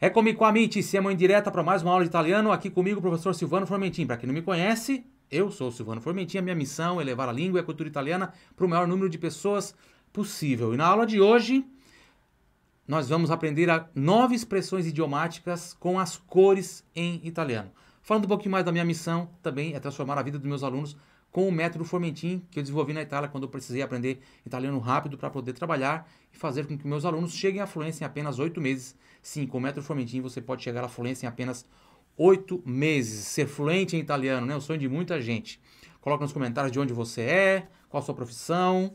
É comigo se é in direta para mais uma aula de italiano, aqui comigo o professor Silvano Formentin. Para quem não me conhece, eu sou o Silvano Formentin, a minha missão é levar a língua e a cultura italiana para o maior número de pessoas possível. E na aula de hoje, nós vamos aprender nove expressões idiomáticas com as cores em italiano. Falando um pouquinho mais da minha missão, também é transformar a vida dos meus alunos com o método Formentin, que eu desenvolvi na Itália quando eu precisei aprender italiano rápido para poder trabalhar e fazer com que meus alunos cheguem à fluência em apenas oito meses Sim, com o método Formentini você pode chegar à fluência em apenas oito meses. Ser fluente em italiano, né? O sonho de muita gente. Coloca nos comentários de onde você é, qual a sua profissão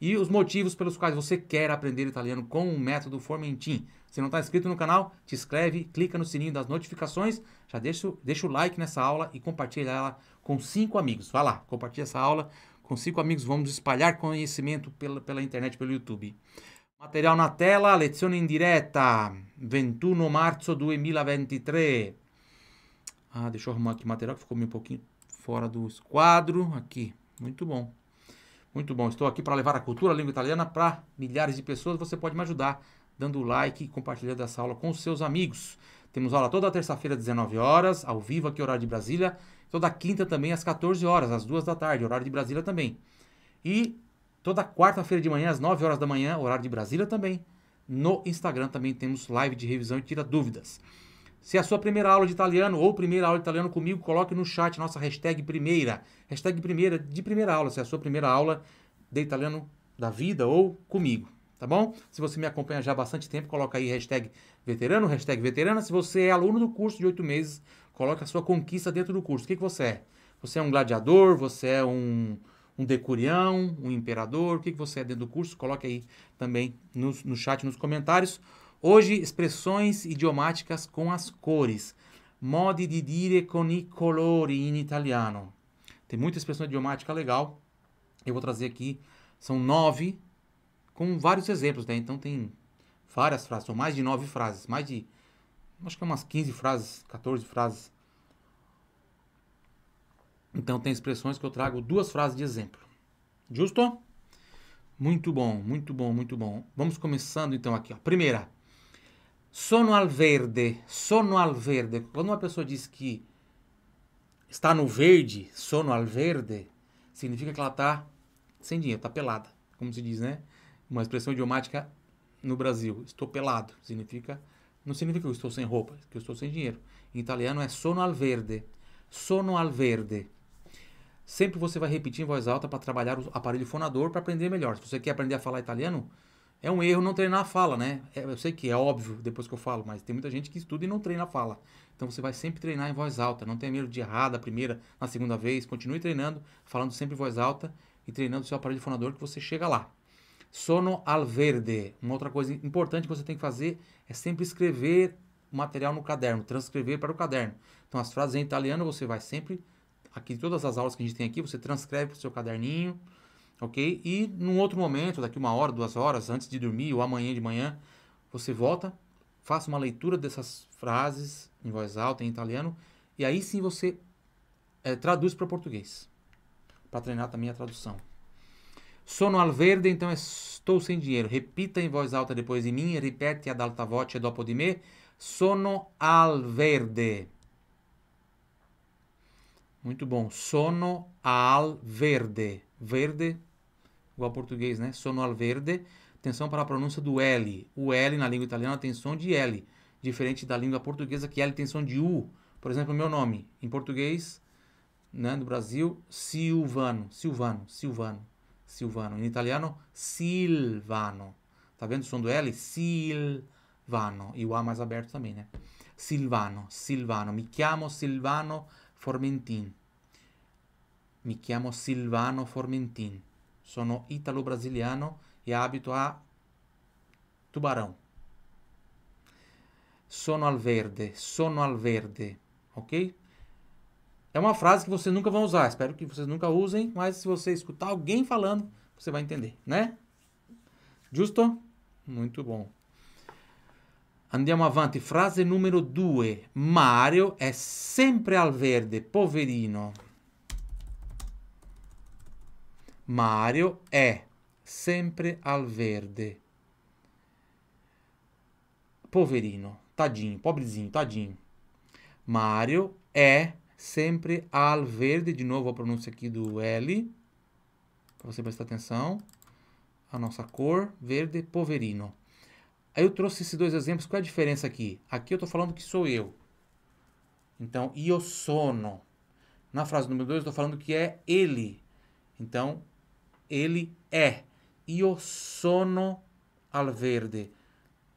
e os motivos pelos quais você quer aprender italiano com o método Formentini Se não está inscrito no canal, te inscreve, clica no sininho das notificações, já deixa, deixa o like nessa aula e compartilha ela com cinco amigos. Vai lá, compartilha essa aula com cinco amigos, vamos espalhar conhecimento pela, pela internet, pelo YouTube. Material na tela, lezione in diretta, 21 marzo 2023. Ah, deixa eu arrumar aqui o material que ficou meio um pouquinho fora do quadro. Aqui, muito bom. Muito bom, estou aqui para levar a cultura, a língua italiana para milhares de pessoas. Você pode me ajudar dando like e compartilhando essa aula com seus amigos. Temos aula toda terça-feira, às 19 horas, ao vivo aqui, horário de Brasília. Toda quinta também, às 14 horas, às 2 da tarde, horário de Brasília também. E Toda quarta-feira de manhã, às 9 horas da manhã, horário de Brasília também. No Instagram também temos live de revisão e tira dúvidas. Se é a sua primeira aula de italiano ou primeira aula de italiano comigo, coloque no chat nossa hashtag primeira. Hashtag primeira de primeira aula, se é a sua primeira aula de italiano da vida ou comigo, tá bom? Se você me acompanha já há bastante tempo, coloca aí hashtag veterano, hashtag veterana. Se você é aluno do curso de oito meses, coloque a sua conquista dentro do curso. O que, que você é? Você é um gladiador? Você é um um decurião, um imperador, o que, que você é dentro do curso, coloque aí também no, no chat, nos comentários. Hoje, expressões idiomáticas com as cores. Modi di dire con i colori in italiano. Tem muita expressão idiomática legal. Eu vou trazer aqui, são nove, com vários exemplos, né? Então tem várias frases, são mais de nove frases, mais de, acho que é umas 15 frases, 14 frases então tem expressões que eu trago duas frases de exemplo. Justo? Muito bom, muito bom, muito bom. Vamos começando então aqui. Ó. Primeira, sono al verde, sono al verde. Quando uma pessoa diz que está no verde, sono al verde, significa que ela está sem dinheiro, está pelada, como se diz, né? Uma expressão idiomática no Brasil. Estou pelado significa não significa que eu estou sem roupa, que eu estou sem dinheiro. Em italiano é sono al verde. Sono al verde. Sempre você vai repetir em voz alta para trabalhar o aparelho fonador para aprender melhor. Se você quer aprender a falar italiano, é um erro não treinar a fala, né? É, eu sei que é óbvio depois que eu falo, mas tem muita gente que estuda e não treina a fala. Então você vai sempre treinar em voz alta. Não tenha medo de errar da primeira, na segunda vez. Continue treinando, falando sempre em voz alta e treinando o seu aparelho fonador que você chega lá. Sono al verde. Uma outra coisa importante que você tem que fazer é sempre escrever o material no caderno, transcrever para o caderno. Então as frases em italiano você vai sempre aqui todas as aulas que a gente tem aqui, você transcreve para o seu caderninho, ok? E num outro momento, daqui uma hora, duas horas, antes de dormir ou amanhã de manhã, você volta, faça uma leitura dessas frases em voz alta, em italiano, e aí sim você é, traduz para o português, para treinar também a tradução. Sono al verde, então é, estou sem dinheiro. Repita em voz alta depois de mim, repete ad alta voce dopo di me. Sono al verde. Muito bom. Sono al verde. Verde, igual português, né? Sono al verde. Atenção para a pronúncia do L. O L na língua italiana tem som de L. Diferente da língua portuguesa, que L tem som de U. Por exemplo, meu nome. Em português, né, do Brasil, Silvano. Silvano, Silvano, Silvano. Em italiano, Silvano. Tá vendo o som do L? Silvano. E o A mais aberto também, né? Silvano, Silvano. Mi chiamo Silvano. Formentin. Mi chiamo Silvano Formentin. Sono italo-brasiliano e abito a Tubarão. Sono al verde, sono al verde, ok? É uma frase que vocês nunca vão usar, espero que vocês nunca usem, mas se você escutar alguém falando, você vai entender, né? Justo? Muito bom. Andiamo avanti, frase numero 2. Mario è sempre al verde, poverino. Mario è sempre al verde. Poverino, tadinho, pobrezinho, tadinho. Mario é sempre al verde, de novo a pronúncia aqui do L, para você prestar atenção. A nossa cor, verde, poverino. Aí eu trouxe esses dois exemplos, qual é a diferença aqui? Aqui eu estou falando que sou eu. Então, io sono. Na frase número 2 eu estou falando que é ele. Então, ele é. Io sono al verde.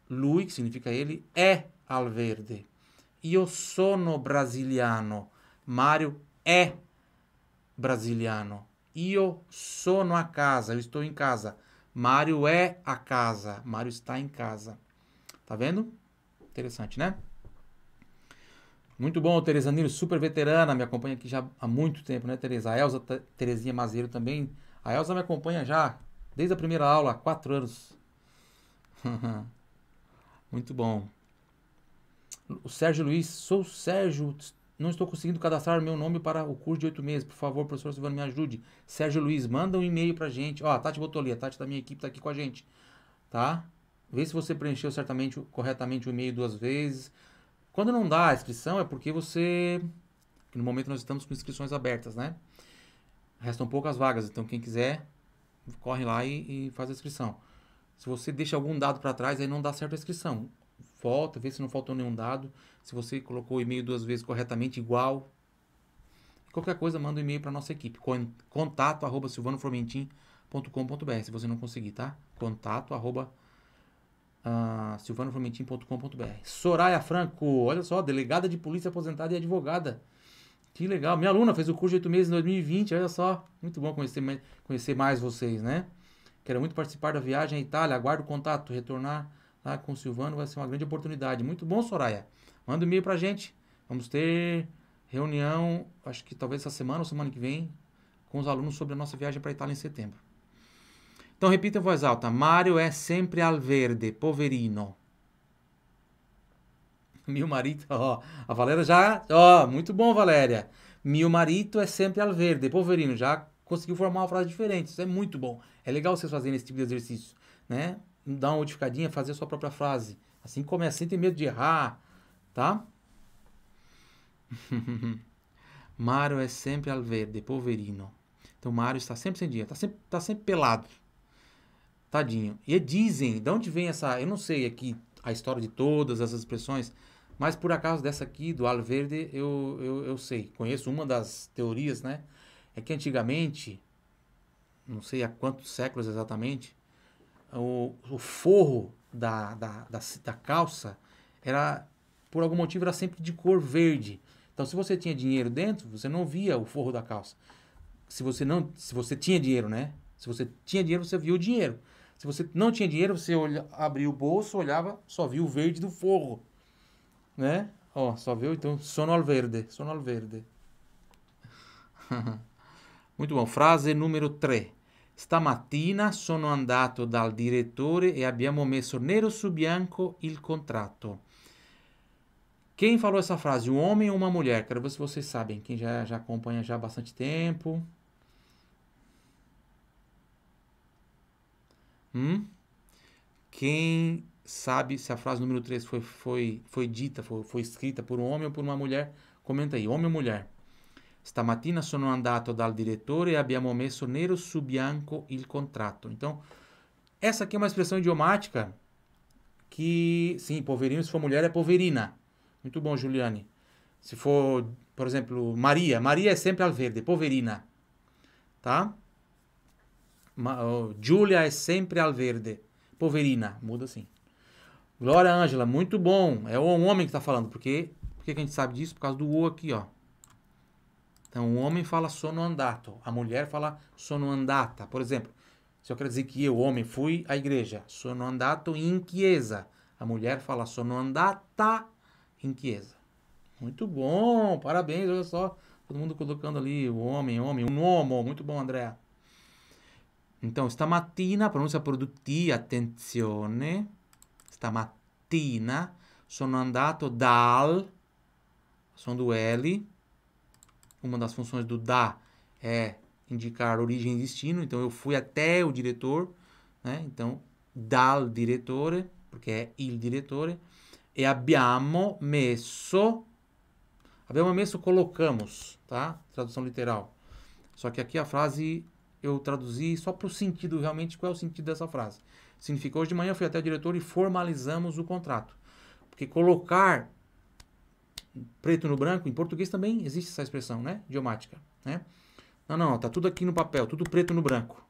Lui, que significa ele, é al verde. Io sono brasiliano. Mário é brasiliano. Io sono a casa. Eu estou em casa. Mário é a casa. Mário está em casa. Tá vendo? Interessante, né? Muito bom, Tereza Nilo, super veterana, me acompanha aqui já há muito tempo, né, Tereza? A Elza Terezinha Mazeiro também. A Elza me acompanha já desde a primeira aula, há quatro anos. muito bom. O Sérgio Luiz, sou Sérgio, não estou conseguindo cadastrar meu nome para o curso de oito meses. Por favor, professor Silvano, me ajude. Sérgio Luiz, manda um e-mail para a gente. Ó, a Tati Botolia, a Tati da minha equipe está aqui com a gente. Tá? Vê se você preencheu certamente, corretamente o e-mail duas vezes. Quando não dá a inscrição é porque você... No momento nós estamos com inscrições abertas, né? Restam poucas vagas, então quem quiser, corre lá e, e faz a inscrição. Se você deixa algum dado para trás, aí não dá certo a inscrição. Volta, vê se não faltou nenhum dado se você colocou o e-mail duas vezes corretamente, igual. Qualquer coisa, manda um e-mail para nossa equipe. Contato arroba silvanofromentim.com.br. Se você não conseguir, tá? Contato arroba uh, ah, silvanofromentim.com.br. Soraya Franco, olha só, delegada de polícia aposentada e advogada. Que legal. Minha aluna fez o curso de oito meses em 2020, olha só. Muito bom conhecer, conhecer mais vocês, né? Quero muito participar da viagem à Itália. Aguardo o contato. Retornar lá com o Silvano vai ser uma grande oportunidade. Muito bom, Soraya. Manda um e-mail pra gente. Vamos ter reunião, acho que talvez essa semana ou semana que vem, com os alunos sobre a nossa viagem para Itália em setembro. Então repita em voz alta. Mário é sempre alverde, poverino. Meu marido, ó, a Valéria já, ó, muito bom, Valéria. Meu marido é sempre alverde, poverino. Já conseguiu formar uma frase diferente. Isso é muito bom. É legal vocês fazerem esse tipo de exercício, né? Dar uma modificadinha, fazer a sua própria frase. Assim começa, é, sem ter medo de errar, tá? Mário é sempre al verde, poverino. Então Mário está sempre sem dinheiro, está sempre, tá sempre pelado. Tadinho. E dizem, de onde vem essa. Eu não sei aqui a história de todas essas expressões, mas por acaso dessa aqui, do al verde, eu, eu, eu sei. Conheço uma das teorias, né? É que antigamente, não sei há quantos séculos exatamente, o, o forro da, da, da, da calça era por algum motivo era sempre de cor verde. Então, se você tinha dinheiro dentro, você não via o forro da calça. Se você não, se você tinha dinheiro, né? Se você tinha dinheiro, você via o dinheiro. Se você não tinha dinheiro, você olha, abria o bolso, olhava, só via o verde do forro, né? Ó, só viu então sono al verde, sono al verde. Muito bom. Frase número 3. Stamattina sono andato dal direttore e abbiamo messo nero su bianco il contratto. Quem falou essa frase? Um homem ou uma mulher? Quero ver se vocês sabem. Quem já, já acompanha já há bastante tempo. Hum? Quem sabe se a frase número 3 foi, foi, foi dita, foi, foi escrita por um homem ou por uma mulher? Comenta aí, homem ou mulher? Stamattina sono andato dal direttore e abbiamo messo nero su bianco il contratto. Então, essa aqui é uma expressão idiomática que, sim, poverinho, se for mulher é poverina. Muito bom, Juliane. Se for, por exemplo, Maria. Maria é sempre alverde, poverina. Tá? Julia é sempre alverde, poverina. Muda assim. Glória, Ângela. Muito bom. É um homem que está falando. Por quê? Por que a gente sabe disso? Por causa do O aqui, ó. Então, o homem fala sono andato. A mulher fala sono andata. Por exemplo, se eu quero dizer que eu, homem, fui à igreja, sono andato in chiesa. A mulher fala sono andata em Muito bom, parabéns, olha só. Todo mundo colocando ali o homem, homem, um homo. Muito bom, André. Então, stamattina, pronuncia produttiva, attenzione. Stamattina sono andato dal, som do L. Uma das funções do da é indicar origem e destino. Então, eu fui até o diretor, né? Então, dal direttore, porque é il direttore e abbiamo messo abbiamo messo colocamos, tá? Tradução literal. Só que aqui a frase eu traduzi só para o sentido realmente qual é o sentido dessa frase. Significa hoje de manhã eu fui até o diretor e formalizamos o contrato. Porque colocar preto no branco em português também existe essa expressão, né? Idiomática, né? Não, não, tá tudo aqui no papel, tudo preto no branco.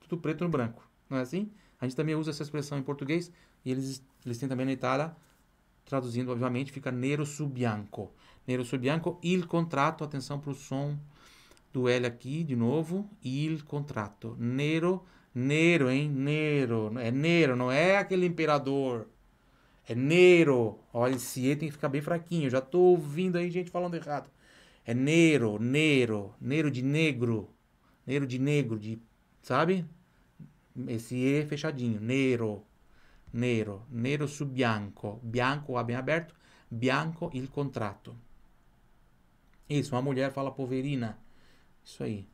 Tudo preto no branco. Não é assim? A gente também usa essa expressão em português e eles eles têm também na Itália traduzindo obviamente, fica Nero su bianco. Nero su bianco, il contrato, atenção para o som do L aqui, de novo, il contrato Nero, Nero, hein? Nero, é Nero, não é aquele imperador. É Nero. Olha, esse E tem que ficar bem fraquinho. Eu já tô ouvindo aí gente falando errado. É Nero, Nero, Nero de negro. Nero de negro, de, sabe? Esse E fechadinho, Nero. nero, nero su bianco, bianco abbiamo aperto, bianco il contratto. Isso, uma mulher fala poverina. Isso aí.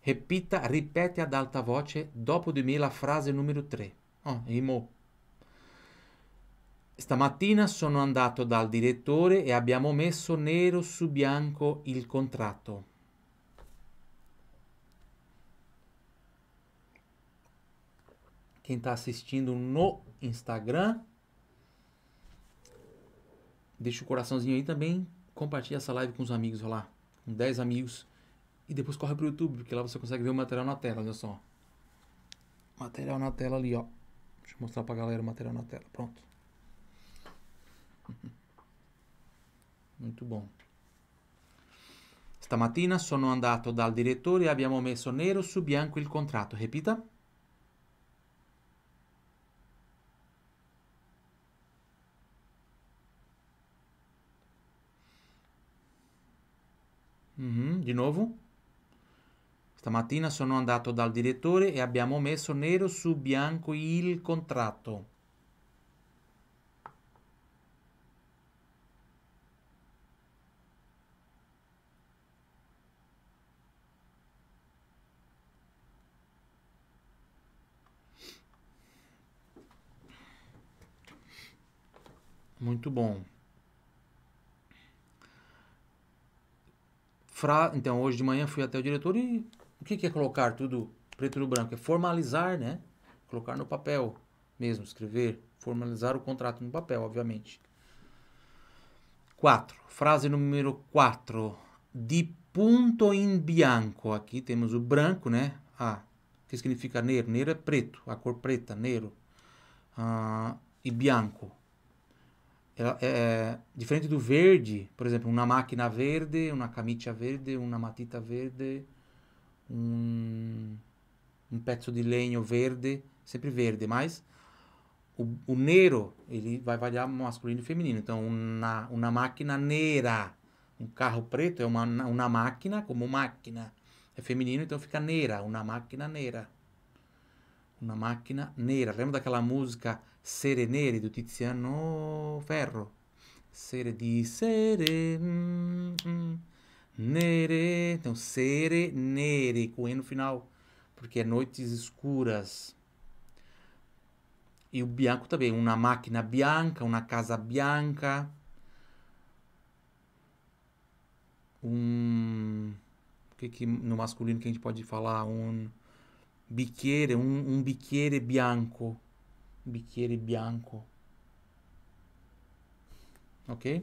Repita, ripete ad alta voce dopo di me la frase numero 3. Oh, rimou. Stamattina sono andato dal direttore e abbiamo messo nero su bianco il contratto. quem está assistindo no Instagram. Deixa o coraçãozinho aí também. Compartilha essa live com os amigos, olha lá. Com 10 amigos. E depois corre pro YouTube, porque lá você consegue ver o material na tela, olha só. Material na tela ali, ó. Deixa eu mostrar a galera o material na tela. Pronto. Muito bom. Stamattina sono andato dal direttore e abbiamo messo nero su bianco il contratto. Repita. di nuovo. Stamattina sono andato dal direttore e abbiamo messo nero su bianco il contratto. Muito bom. Fra... Então, hoje de manhã fui até o diretor e o que, que é colocar tudo preto no branco? É formalizar, né? Colocar no papel mesmo, escrever, formalizar o contrato no papel, obviamente. 4. Frase número 4. de punto em bianco. Aqui temos o branco, né? Ah, que significa negro negro é preto, a cor preta, negro Ah, e bianco, ela é, é, diferente do verde, por exemplo, uma máquina verde, uma camicha verde, uma matita verde, um, um pezzo de lenho verde, sempre verde, mas o, o nero, ele vai variar masculino e feminino. Então, uma, uma máquina nera, um carro preto é uma, uma máquina como máquina. É feminino, então fica nera, uma máquina nera. Uma máquina nera. Lembra daquela música Sere Nere do Tiziano Ferro. Sere di sere. Mm, mm. nere. Então, sere nere, com E no final. Porque é noites escuras. E o bianco também. Uma máquina bianca, uma casa bianca. Um. O que, que no masculino que a gente pode falar? Um. Biqueire, um, um branco. bianco bicchiere bianco ok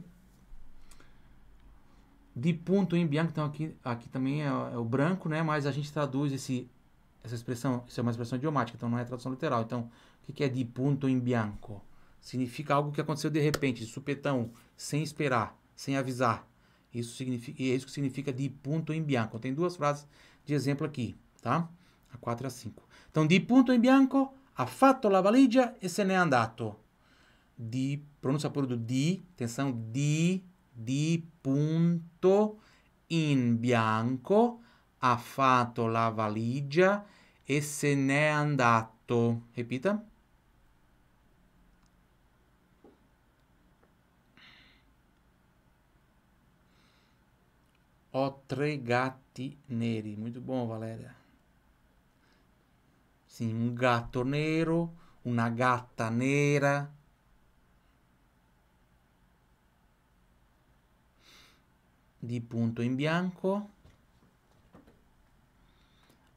de ponto em bianco então aqui aqui também é, é, o branco né mas a gente traduz esse essa expressão isso é uma expressão idiomática então não é tradução literal então o que, é de ponto em bianco significa algo que aconteceu de repente supetão sem esperar sem avisar isso significa é isso que significa de ponto em bianco tem duas frases de exemplo aqui tá a 4 e a 5 então de ponto em bianco ha fatto la valigia e se n'è andato. Di, pronuncia pure di, attenzione, di, di punto in bianco ha fatto la valigia e se n'è andato. Ripeta. Ho tre gatti neri. Molto buono, Valeria ragazzi, un gatto nero, una gatta nera. Di punto in bianco.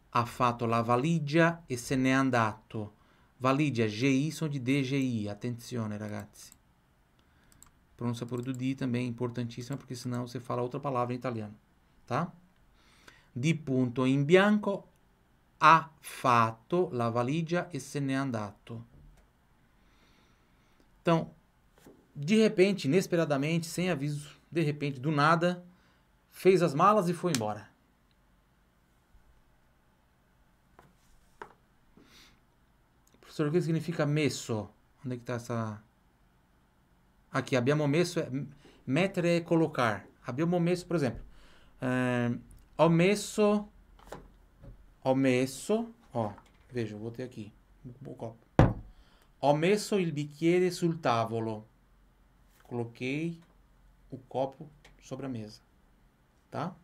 Ha fatto la valigia e se n'è andato. Valigia GI sono di DGI, attenzione ragazzi. Pronuncia por do D também é importantíssima, porque senão você fala outra palavra in italiano, tá? Di punto in bianco ha fatto la valigia e se n'è andato. Então, de repente, inesperadamente, sem aviso, de repente, do nada, fez as malas e foi embora. Professor, o que significa messo? Onde é que está essa... Aqui, abbiamo messo é... Mettere é colocar. Abbiamo messo, por exemplo. Eh, ho messo Ho ó, veja, botei aqui o copo. Ho messo il bicchiere sul tavolo. Coloquei o copo sobre a mesa, tá?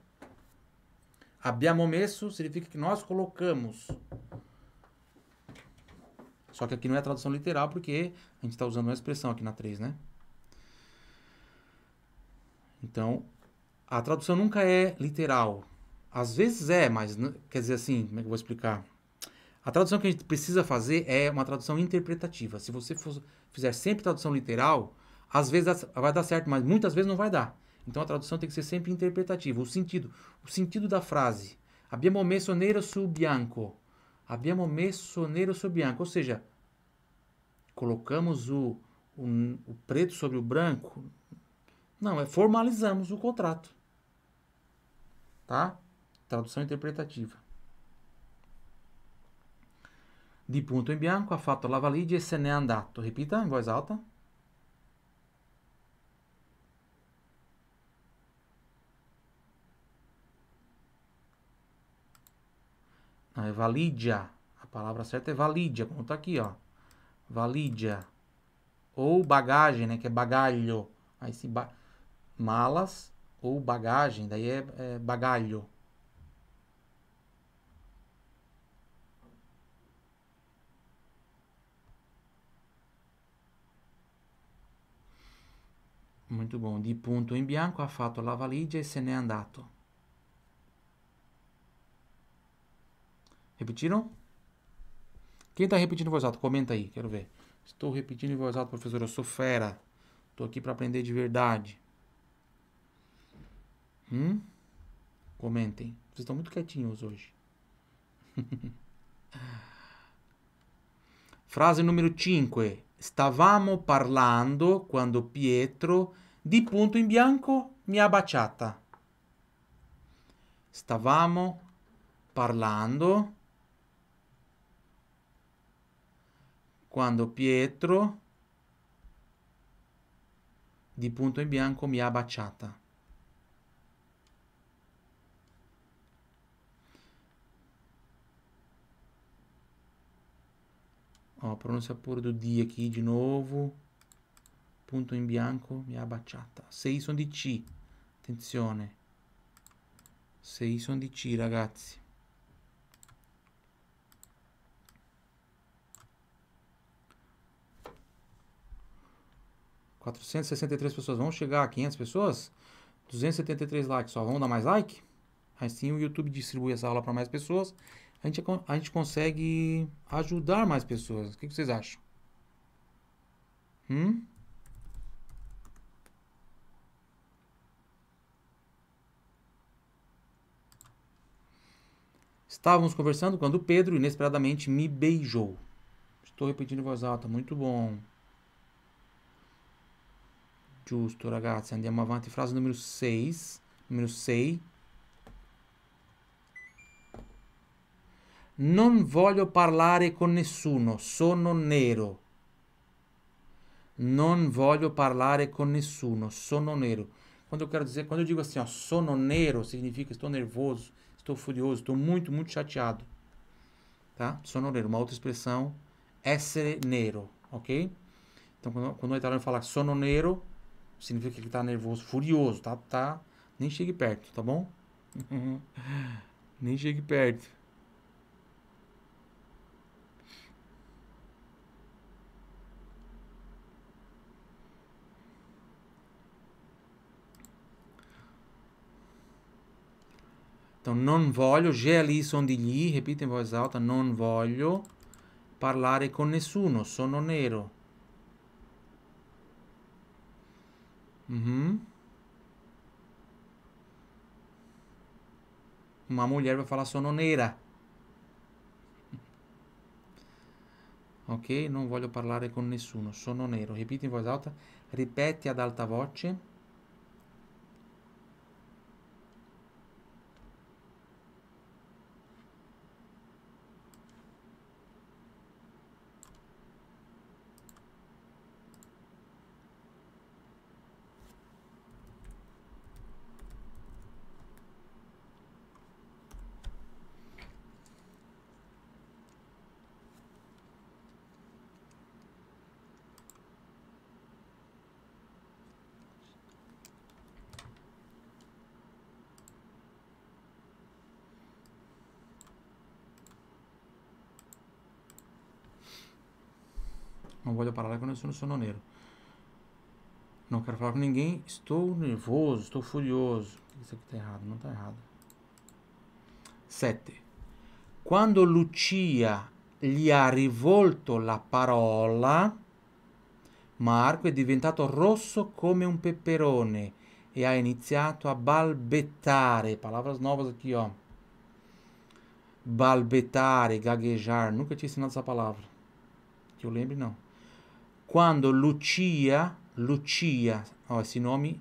Abbiamo messo significa que nós colocamos. Só que aqui não é a tradução literal, porque a gente está usando uma expressão aqui na 3, né? Então, a tradução nunca é literal. Às vezes é, mas quer dizer assim, como é que eu vou explicar? A tradução que a gente precisa fazer é uma tradução interpretativa. Se você for, fizer sempre tradução literal, às vezes vai dar certo, mas muitas vezes não vai dar. Então a tradução tem que ser sempre interpretativa, o sentido, o sentido da frase. Abbiamo messo nero su bianco. Abbiamo messo nero su bianco, ou seja, colocamos o, o, o preto sobre o branco. Não, é formalizamos o contrato. Tá? Tradução interpretativa. Di punto in bianco ha fatto la valigia e se n'è andato. Repita in voz alta. Não, é valigia. A palavra certa é valigia, como está aqui, ó. Valigia. Ou bagagem, né? Que é bagalho. Aí se ba... Malas ou bagagem, daí é, é bagalho. Muito bom. de ponto em bianco ha fatto la valigia e se n'è andato. Repetiram? Quem está repetindo em voz alta? Comenta aí, quero ver. Estou repetindo em voz alta, professora. Eu sou fera. Estou aqui para aprender de verdade. Hum? Comentem. Vocês estão muito quietinhos hoje. Frase número 5. Stavamo parlando quando Pietro di punto in bianco mi ha baciata. Stavamo parlando quando Pietro di punto in bianco mi ha baciata. Ó, pronúncia pura do dia aqui de novo. Punto em bianco, minha baciata. Sei son di C. Attenzione. Sei son di C, ragazzi. três pessoas. Vamos chegar a 500 pessoas? 273 likes só. Vamos dar mais like? Assim o YouTube distribui essa aula para mais pessoas a gente, é a gente consegue ajudar mais pessoas. O que vocês acham? Hum? Estávamos conversando quando Pedro inesperadamente me beijou. Estou repetindo em voz alta, muito bom. Justo, ragazzi, andiamo avanti. Frase número 6. Número 6. Non voglio parlare con nessuno, sono nero. Non voglio parlare con nessuno, sono nero. Quando eu quero dizer, quando eu digo assim, ó, sono nero, significa estou nervoso, estou furioso, estou muito, muito chateado. Tá? Sono nero, uma outra expressão, essere nero, ok? Então, quando, quando o italiano fala sono nero, significa que ele está nervoso, furioso, tá, tá? Nem chegue perto, tá bom? Nem chegue perto. Então, non voglio, j'ai lì son di gli, ripete in voce alta, non voglio parlare con nessuno, sono nero. Mm -hmm. Uma mulher vai falar sono nera. Ok, non voglio parlare con nessuno, sono nero. Ripete in voce alta, ripeti ad alta voce. Olha a palavra que eu estou no sononeiro. Não quero falar com ninguém. Estou nervoso, estou furioso. Isso aqui está errado, não está errado. 7. Quando Lucia gli ha rivolto la parola, Marco è diventato rosso come un peperone e ha iniziato a balbettare. Palavras novas aqui, ó. Balbettare, gaguejar. Nunca tinha ensinado essa palavra. Que eu lembre, não quando Lucia, Lucia, ó, esse nome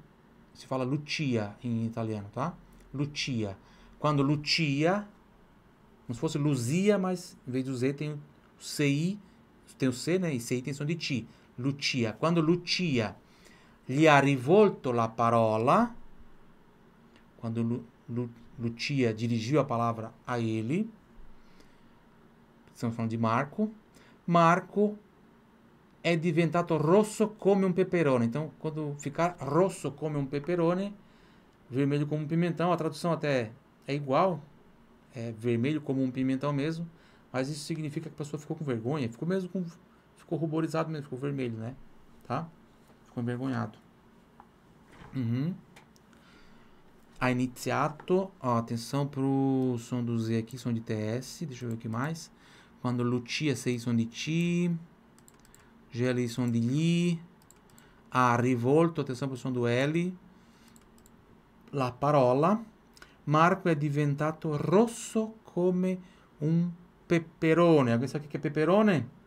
se fala Lucia em italiano, tá? Lucia. Quando Lucia, como se fosse Luzia, mas em vez do Z tem o CI, tem o C, né? E CI tem som de ti. Lucia. Quando Lucia gli ha rivolto la parola, quando Lu, Lu, Lucia dirigiu a palavra a ele, estamos falando de Marco, Marco é diventato rosso come um peperone. Então, quando ficar rosso come um peperone, vermelho como um pimentão, a tradução até é igual, é vermelho como um pimentão mesmo, mas isso significa que a pessoa ficou com vergonha, ficou mesmo com ficou ruborizado mesmo, ficou vermelho, né? Tá? Ficou envergonhado. Uhum. Ha iniziato, ó, atenção pro som do Z aqui, som de TS, deixa eu ver o que mais. Quando Lucia sei som de Ti. Gelison di gli, ha rivolto, attenzione sono do L, la parola. Marco è diventato rosso come un peperone. Questo che peperone?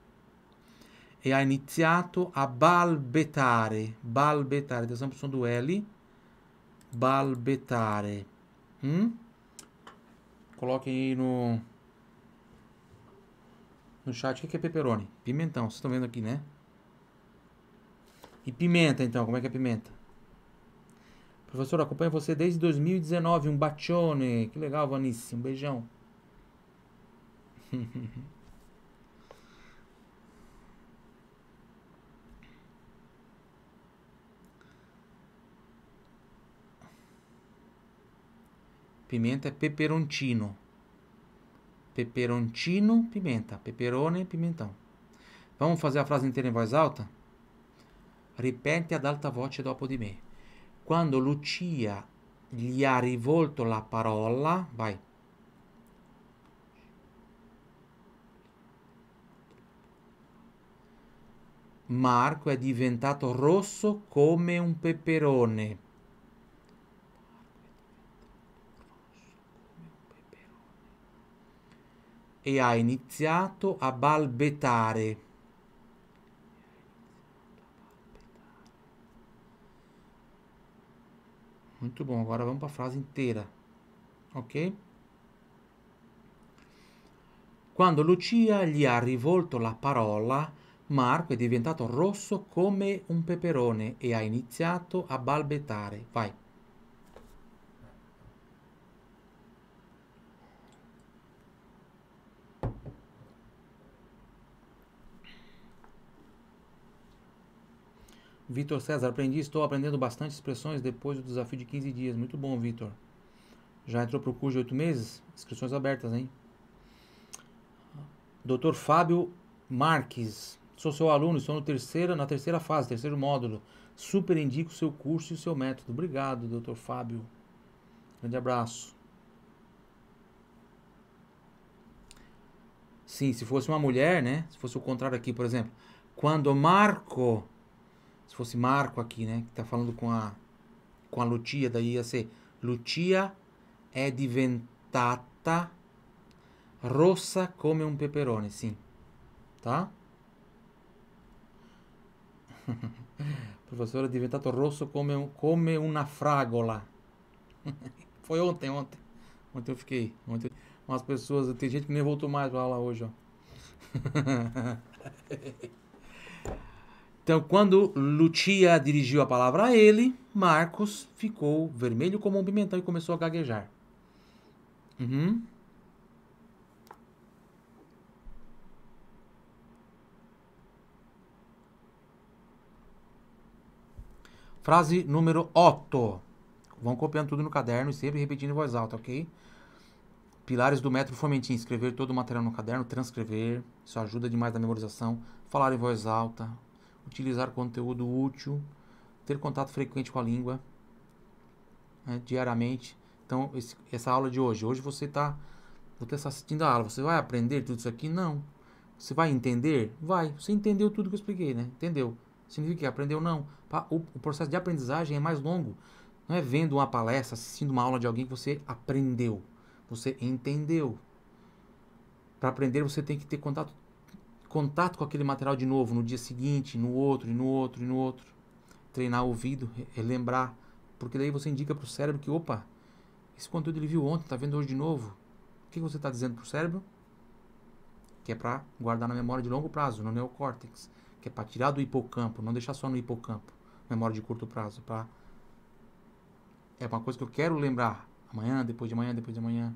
E ha iniziato a balbetare, balbetare, attenzione sono do L, balbetare. Mm? aí no no chat o que é peperoni. Pimentão, vocês estão vendo aqui, né? E pimenta, então, como é que é pimenta? Professor, acompanho você desde 2019, um bacione. Que legal, Vanice, um beijão. pimenta é peperontino. Peperontino, pimenta. Peperone, pimentão. Vamos fazer a frase inteira em voz alta? ripete ad alta voce dopo di me. Quando Lucia gli ha rivolto la parola, vai. Marco è diventato rosso come un peperone. E ha iniziato a balbettare. Muito bom, agora vamos para a frase inteira. Ok? Quando Lucia gli ha rivolto la parola, Marco è diventato rosso come un peperone e ha iniziato a balbettare. Vai. Vitor César, aprendi, estou aprendendo bastante expressões depois do desafio de 15 dias. Muito bom, Vitor. Já entrou para o curso de 8 meses? Inscrições abertas, hein? Dr. Fábio Marques, sou seu aluno, estou no terceira, na terceira fase, terceiro módulo. Super indico o seu curso e o seu método. Obrigado, Dr. Fábio. Grande abraço. Sim, se fosse uma mulher, né? Se fosse o contrário aqui, por exemplo. Quando Marco se fosse Marco aqui, né? Que tá falando com a com a Lutia, daí ia ser Lutia é diventata rossa come um peperone, sim. Tá? Professora diventato rosso come, um, come una fragola. Foi ontem, ontem. Ontem eu fiquei. Ontem umas pessoas. Tem gente que nem voltou mais pra aula hoje, ó. Então, quando Lutia dirigiu a palavra a ele, Marcos ficou vermelho como um pimentão e começou a gaguejar. Uhum. Frase número 8. Vão copiando tudo no caderno e sempre repetindo em voz alta, ok? Pilares do método Fomentim. Escrever todo o material no caderno, transcrever. Isso ajuda demais na memorização. Falar em voz alta, utilizar conteúdo útil, ter contato frequente com a língua né, diariamente. Então, esse, essa aula de hoje, hoje você está você está assistindo a aula, você vai aprender tudo isso aqui? Não. Você vai entender? Vai. Você entendeu tudo que eu expliquei, né? Entendeu? Significa que aprendeu? Não. O, o processo de aprendizagem é mais longo. Não é vendo uma palestra, assistindo uma aula de alguém que você aprendeu. Você entendeu. Para aprender, você tem que ter contato contato com aquele material de novo no dia seguinte, no outro, e no outro, e no outro. Treinar o ouvido, relembrar, porque daí você indica para o cérebro que, opa, esse conteúdo ele viu ontem, está vendo hoje de novo. O que você está dizendo para o cérebro? Que é para guardar na memória de longo prazo, no neocórtex, que é para tirar do hipocampo, não deixar só no hipocampo, memória de curto prazo, para é uma coisa que eu quero lembrar amanhã, depois de amanhã, depois de amanhã.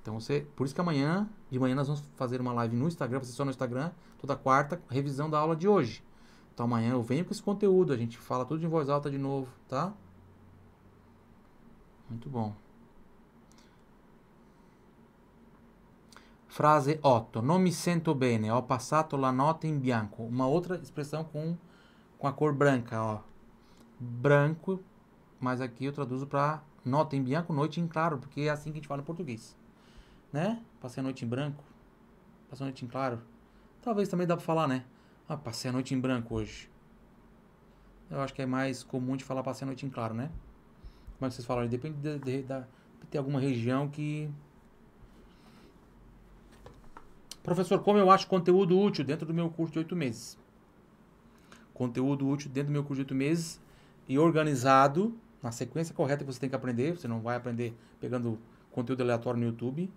Então você, por isso que amanhã, de manhã nós vamos fazer uma live no Instagram, você só no Instagram, toda quarta, revisão da aula de hoje. Então amanhã eu venho com esse conteúdo, a gente fala tudo em voz alta de novo, tá? Muito bom. Frase 8. Non mi sento bene, ho passato la nota in bianco. Uma outra expressão com, com a cor branca, ó. Branco, mas aqui eu traduzo para nota em bianco, noite em claro, porque é assim que a gente fala em português né? Passei a noite em branco. Passei a noite em claro. Talvez também dá pra falar, né? Ah, passei a noite em branco hoje. Eu acho que é mais comum de falar passei a noite em claro, né? Como é que vocês falaram? Depende de, ter alguma região que. Professor, como eu acho conteúdo útil dentro do meu curso de oito meses? Conteúdo útil dentro do meu curso de oito meses e organizado na sequência correta que você tem que aprender. Você não vai aprender pegando conteúdo aleatório no YouTube.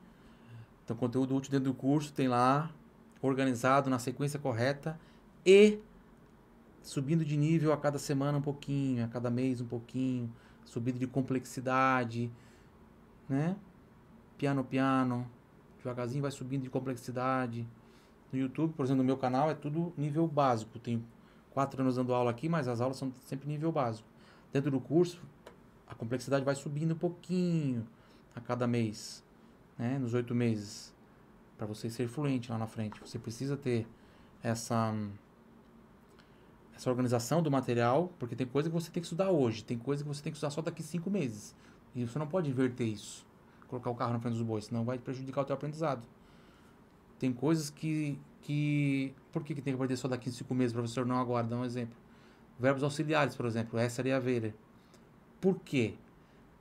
Então, conteúdo útil dentro do curso tem lá, organizado na sequência correta e subindo de nível a cada semana um pouquinho, a cada mês um pouquinho, subindo de complexidade, né? Piano, piano, devagarzinho vai subindo de complexidade. No YouTube, por exemplo, no meu canal é tudo nível básico. Tenho quatro anos dando aula aqui, mas as aulas são sempre nível básico. Dentro do curso, a complexidade vai subindo um pouquinho a cada mês né, nos oito meses, para você ser fluente lá na frente. Você precisa ter essa, essa organização do material, porque tem coisa que você tem que estudar hoje, tem coisa que você tem que estudar só daqui cinco meses. E você não pode inverter isso, colocar o carro na frente dos bois, senão vai prejudicar o teu aprendizado. Tem coisas que. que por que, que tem que aprender só daqui cinco meses, professor? Não agora, dá um exemplo. Verbos auxiliares, por exemplo, essa seria é a ver. Por quê?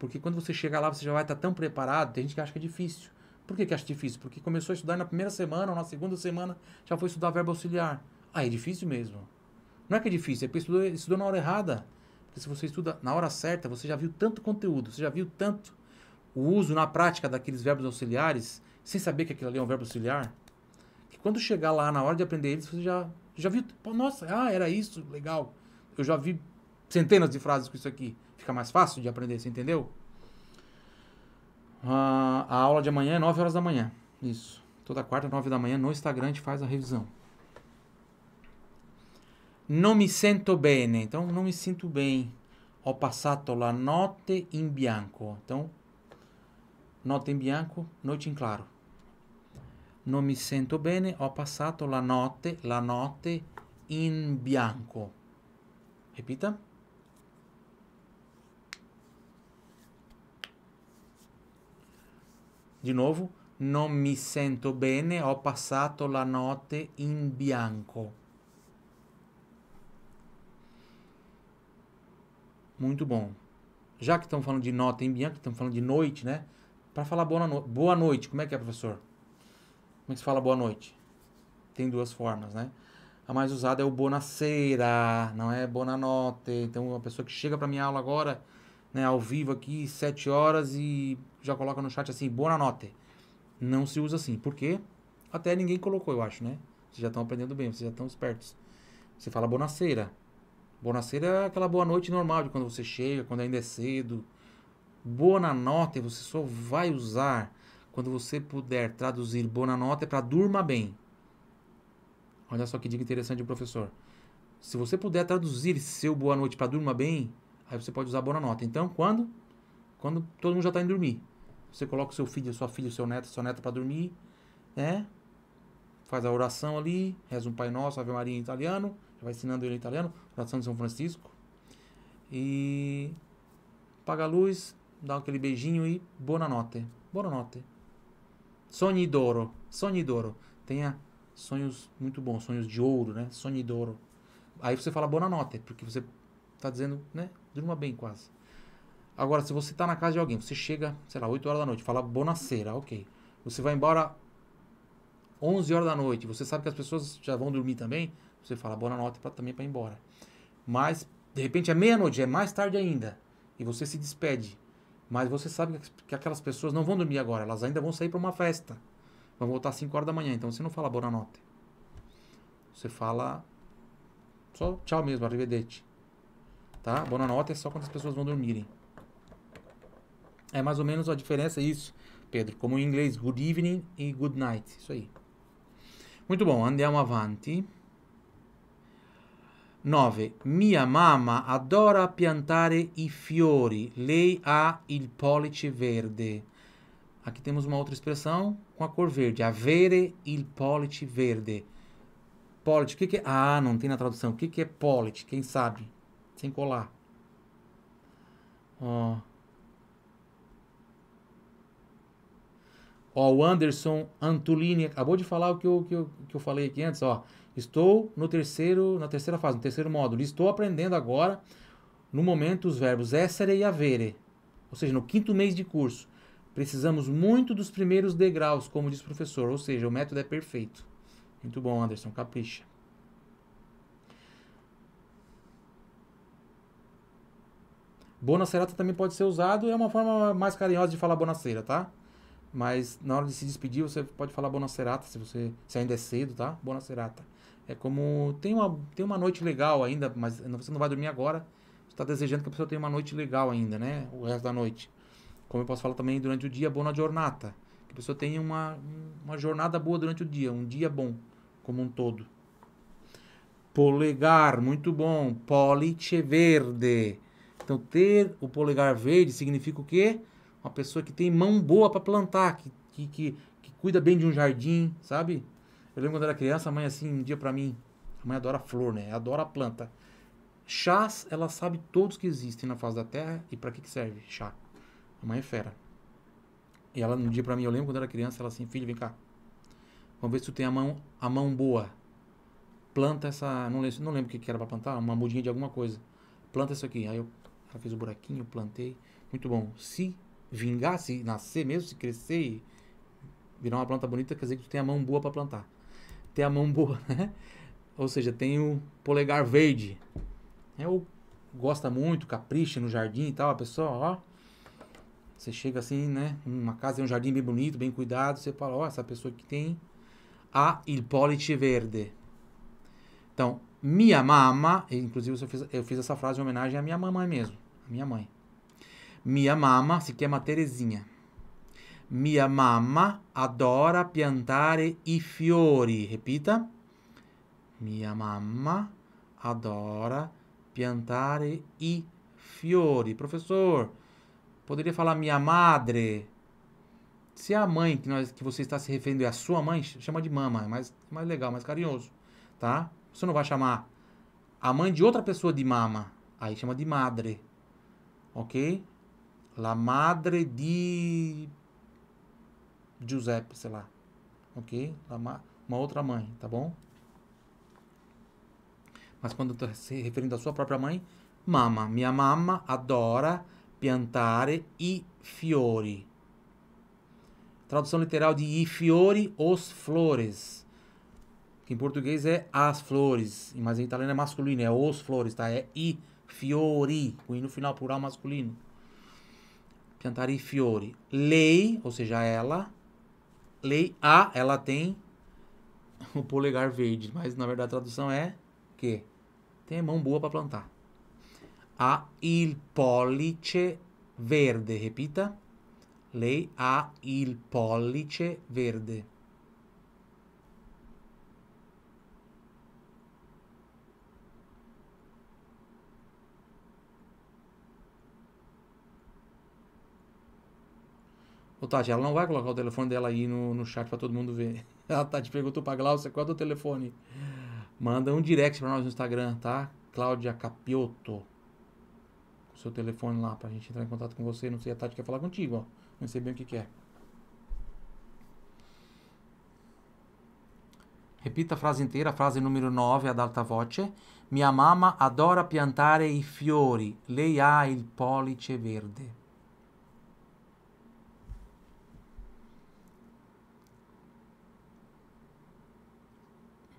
Porque quando você chegar lá, você já vai estar tá tão preparado. Tem gente que acha que é difícil. Por que, que acha difícil? Porque começou a estudar na primeira semana ou na segunda semana, já foi estudar verbo auxiliar. Ah, é difícil mesmo. Não é que é difícil, é porque estudou, estudou na hora errada. Porque se você estuda na hora certa, você já viu tanto conteúdo, você já viu tanto o uso na prática daqueles verbos auxiliares, sem saber que aquilo ali é um verbo auxiliar, que quando chegar lá na hora de aprender eles, você já, já viu, nossa, ah, era isso, legal. Eu já vi centenas de frases com isso aqui. Fica mais fácil de aprender, você entendeu? Ah, a aula de amanhã é 9 horas da manhã. Isso. Toda quarta, 9 da manhã, no Instagram, a gente faz a revisão. Não me sento bem. Né? Então, não me sinto bem. Ho passato la notte in bianco. Então, notte in bianco, noite em claro. Non mi sento bene, né? ho passato la notte, la notte in bianco. Repita. De novo, non mi sento bene, ho passato la notte in bianco. Muito bom. Já que estamos falando de nota em bianco, estamos falando de noite, né? Para falar boa, no... boa noite, como é que é, professor? Como é que se fala boa noite? Tem duas formas, né? A mais usada é o boa bonacera, não é boa noite. Então, uma pessoa que chega para minha aula agora né, ao vivo aqui, 7 horas e já coloca no chat assim, boa noite. Não se usa assim, porque até ninguém colocou, eu acho, né? Vocês já estão aprendendo bem, vocês já estão espertos. Você fala bonaceira. Bonaceira é aquela boa noite normal de quando você chega, quando ainda é cedo. Boa nota você só vai usar quando você puder traduzir boa nota para durma bem. Olha só que dica interessante professor. Se você puder traduzir seu boa noite para durma bem, Aí você pode usar a boa nota. Então, quando? Quando todo mundo já está indo dormir. Você coloca o seu filho, a sua filha, o seu neto, a sua neta para dormir, né? Faz a oração ali, reza um Pai Nosso, Ave Maria em italiano, já vai ensinando ele em italiano, oração de São Francisco. E apaga a luz, dá aquele beijinho e boa notte. Boa notte. Sogni d'oro, d'oro. Tenha sonhos muito bons, sonhos de ouro, né? Sogni d'oro. Aí você fala boa nota, porque você está dizendo, né? Durma bem quase. Agora, se você está na casa de alguém, você chega, sei lá, 8 horas da noite, fala bonacera, ok. Você vai embora 11 horas da noite, você sabe que as pessoas já vão dormir também, você fala boa nota pra, também para ir embora. Mas, de repente, é meia-noite, é mais tarde ainda, e você se despede. Mas você sabe que, aquelas pessoas não vão dormir agora, elas ainda vão sair para uma festa. Vão voltar às 5 horas da manhã, então você não fala boa nota. Você fala só tchau mesmo, arrivederci tá? Boa nota é só quando as pessoas vão dormirem. É mais ou menos a diferença isso, Pedro. Como em inglês, good evening e good night. Isso aí. Muito bom, andiamo avanti. 9. Mia mamma adora piantare i fiori. Lei ha il pollice verde. Aqui temos uma outra expressão com a cor verde. Avere il pollice verde. Pollice, o que, que é? Ah, não tem na tradução. O que, que é pollice? Quem sabe? sem colar. Ó. Ó, o Anderson Antolini acabou de falar o que eu, que eu, que eu falei aqui antes, ó. Estou no terceiro, na terceira fase, no terceiro módulo. Estou aprendendo agora, no momento, os verbos essere e avere. Ou seja, no quinto mês de curso. Precisamos muito dos primeiros degraus, como diz o professor. Ou seja, o método é perfeito. Muito bom, Anderson. Capricha. Bonacerata também pode ser usado, é uma forma mais carinhosa de falar bonaceira, tá? Mas na hora de se despedir, você pode falar Bonacerata, se você se ainda é cedo, tá? Bonacerata. É como tem uma, tem uma noite legal ainda, mas você não vai dormir agora. Você está desejando que a pessoa tenha uma noite legal ainda, né? O resto da noite. Como eu posso falar também durante o dia, bona jornada. Que a pessoa tenha uma, uma jornada boa durante o dia, um dia bom, como um todo. Polegar, muito bom. Police verde. Então, ter o polegar verde significa o quê? Uma pessoa que tem mão boa para plantar, que, que, que, que, cuida bem de um jardim, sabe? Eu lembro quando era criança, a mãe assim, um dia para mim, a mãe adora flor, né? Adora planta. Chás, ela sabe todos que existem na face da terra e para que, que serve chá. A mãe é fera. E ela, um dia para mim, eu lembro quando era criança, ela assim, filho, vem cá. Vamos ver se tu tem a mão, a mão boa. Planta essa, não lembro, não lembro o que, que era para plantar, uma mudinha de alguma coisa. Planta isso aqui. Aí eu ela fez o buraquinho, plantei. Muito bom. Se vingar, se nascer mesmo, se crescer e virar uma planta bonita, quer dizer que tu tem a mão boa para plantar. Tem a mão boa, né? Ou seja, tem o polegar verde. Eu gosta muito, capricha no jardim e tal, a pessoa, ó. Você chega assim, né? Uma casa é um jardim bem bonito, bem cuidado. Você fala, ó, essa pessoa que tem a Hipólite Verde. Então, minha mama, inclusive eu fiz, eu fiz essa frase em homenagem à minha mamãe mesmo, à minha mãe. Minha mama se chama Terezinha. Minha mama adora piantare i fiori. Repita. Minha mama adora piantare i fiori. Professor, poderia falar minha madre? Se a mãe que, nós, que você está se referindo é a sua mãe, chama de mama, é mais, é mais legal, mais carinhoso, tá? Você não vai chamar a mãe de outra pessoa de mama. Aí chama de madre. Ok? La madre de Giuseppe, sei lá. Ok? Uma outra mãe, tá bom? Mas quando está se referindo à sua própria mãe, mama. Minha mama adora piantare i fiori. Tradução literal de i fiori, os flores que em português é as flores, mas em italiano é masculino, é os flores, tá? É i fiori, com i no final plural masculino. Piantari fiori. Lei, ou seja, ela. Lei A, ela tem o polegar verde, mas na verdade a tradução é que tem mão boa para plantar. A il pollice verde, repita. Lei a il pollice verde. Ô, Tati, ela não vai colocar o telefone dela aí no, no chat para todo mundo ver. A Tati tá perguntou pra Glaucia qual é o telefone. Manda um direct para nós no Instagram, tá? Cláudia Capioto. O seu telefone lá pra gente entrar em contato com você. Não sei, a Tati quer falar contigo, ó. Não sei bem o que quer. É. Repita a frase inteira, a frase número 9, ad alta voce. Mia Mama adora piantare i fiori. Lei ha il pollice verde.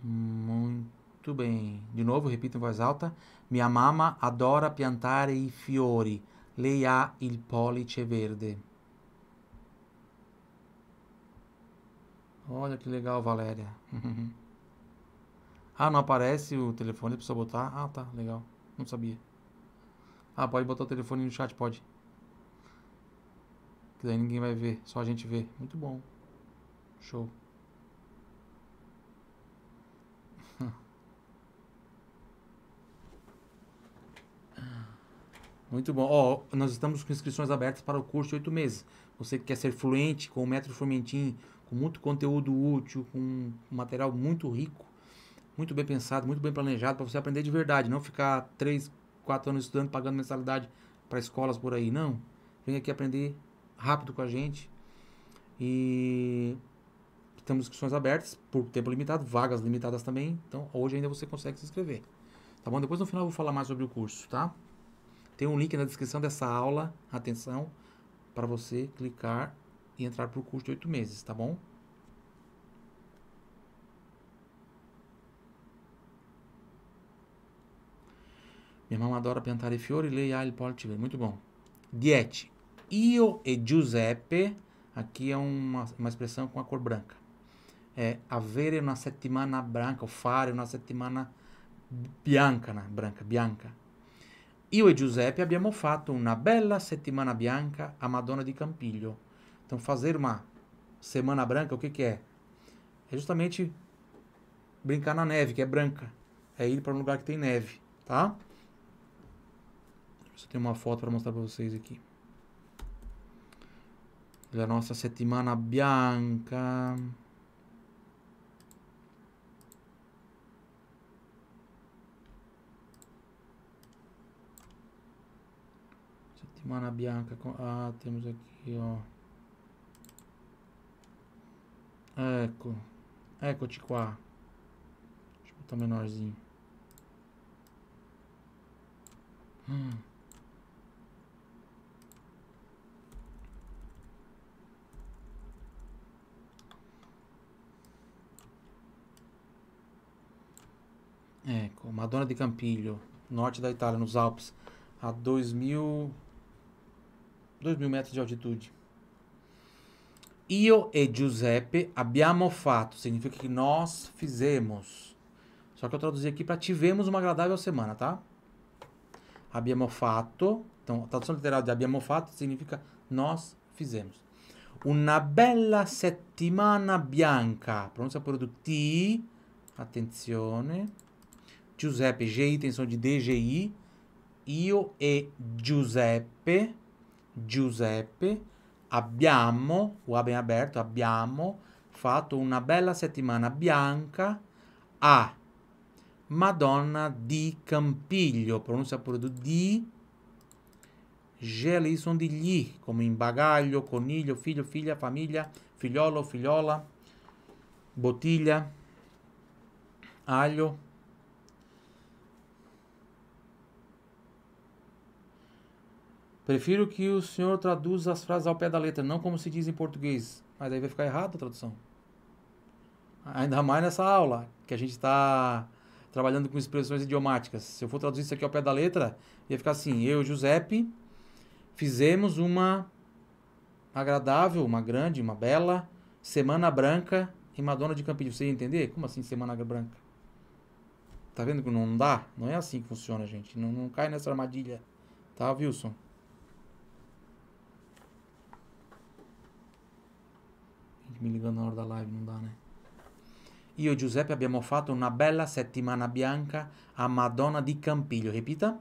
Muito bem. De novo, repito em voz alta. Minha mama adora piantare i fiori. Lei ha il pollice verde. Olha que legal, Valéria. ah, não aparece o telefone, precisa botar. Ah, tá, legal. Não sabia. Ah, pode botar o telefone no chat, pode. Que daí ninguém vai ver, só a gente vê. Muito bom. Show. Muito bom. Ó, oh, nós estamos com inscrições abertas para o curso de oito meses. Você que quer ser fluente com o Metro Formentim, com muito conteúdo útil, com material muito rico, muito bem pensado, muito bem planejado, para você aprender de verdade, não ficar três, quatro anos estudando, pagando mensalidade para escolas por aí, não. Vem aqui aprender rápido com a gente. E temos inscrições abertas por tempo limitado, vagas limitadas também. Então, hoje ainda você consegue se inscrever. Tá bom? Depois no final eu vou falar mais sobre o curso, tá? Tem um link na descrição dessa aula, atenção, para você clicar e entrar para o curso de oito meses, tá bom? Minha mamma adora plantar piantare fiori, pode te ver, Muito bom. Diete. Io e Giuseppe, aqui é uma, uma expressão com a cor branca. É avere una settimana branca, o fare una settimana branca Bianca, né? Branca, Bianca. Eu e Giuseppe abbiamo fatto una bella settimana bianca a Madonna di Campiglio. Então, fazer uma semana branca, o que, que é? É justamente brincar na neve, que é branca. É ir para um lugar que tem neve, tá? Deixa eu ter uma foto para mostrar para vocês aqui. Da nossa semana bianca. Semana Bianca. Ah, temos aqui, ó. Eco. Eco Tiquá. Deixa eu botar menorzinho. Hum. Ecco, Madonna de Campilho. norte da Itália, nos Alpes, a 2000 2 mil metri di altitudine. Io e Giuseppe abbiamo fatto, significa que nós fizemos. Só que eu traduzi aqui para tivemos uma agradável semana, tá? Abbiamo fatto, então a tradução literal de abbiamo fatto significa nós fizemos. Una bella settimana bianca. Pronúncia por do T. Attenzione. Giuseppe, GI, tensão de DGI. Io e Giuseppe Giuseppe abbiamo, o abbiamo aperto, abbiamo fatto una bella settimana bianca a Madonna di Campiglio, pronuncia pure di Geli sono di gli, come in bagaglio, coniglio, figlio, figlia, famiglia, figliolo, figliola, bottiglia, aglio, Prefiro que o senhor traduza as frases ao pé da letra, não como se diz em português. Mas aí vai ficar errado a tradução. Ainda mais nessa aula, que a gente está trabalhando com expressões idiomáticas. Se eu for traduzir isso aqui ao pé da letra, ia ficar assim: Eu, Giuseppe, fizemos uma agradável, uma grande, uma bela Semana Branca em Madonna de Campinho. Você ia entender? Como assim Semana Branca? Tá vendo que não dá? Não é assim que funciona, gente. Não, não cai nessa armadilha. Tá, Wilson? mi ligano ora da live, non da Io e Giuseppe abbiamo fatto una bella settimana bianca a Madonna di Campiglio, ripita?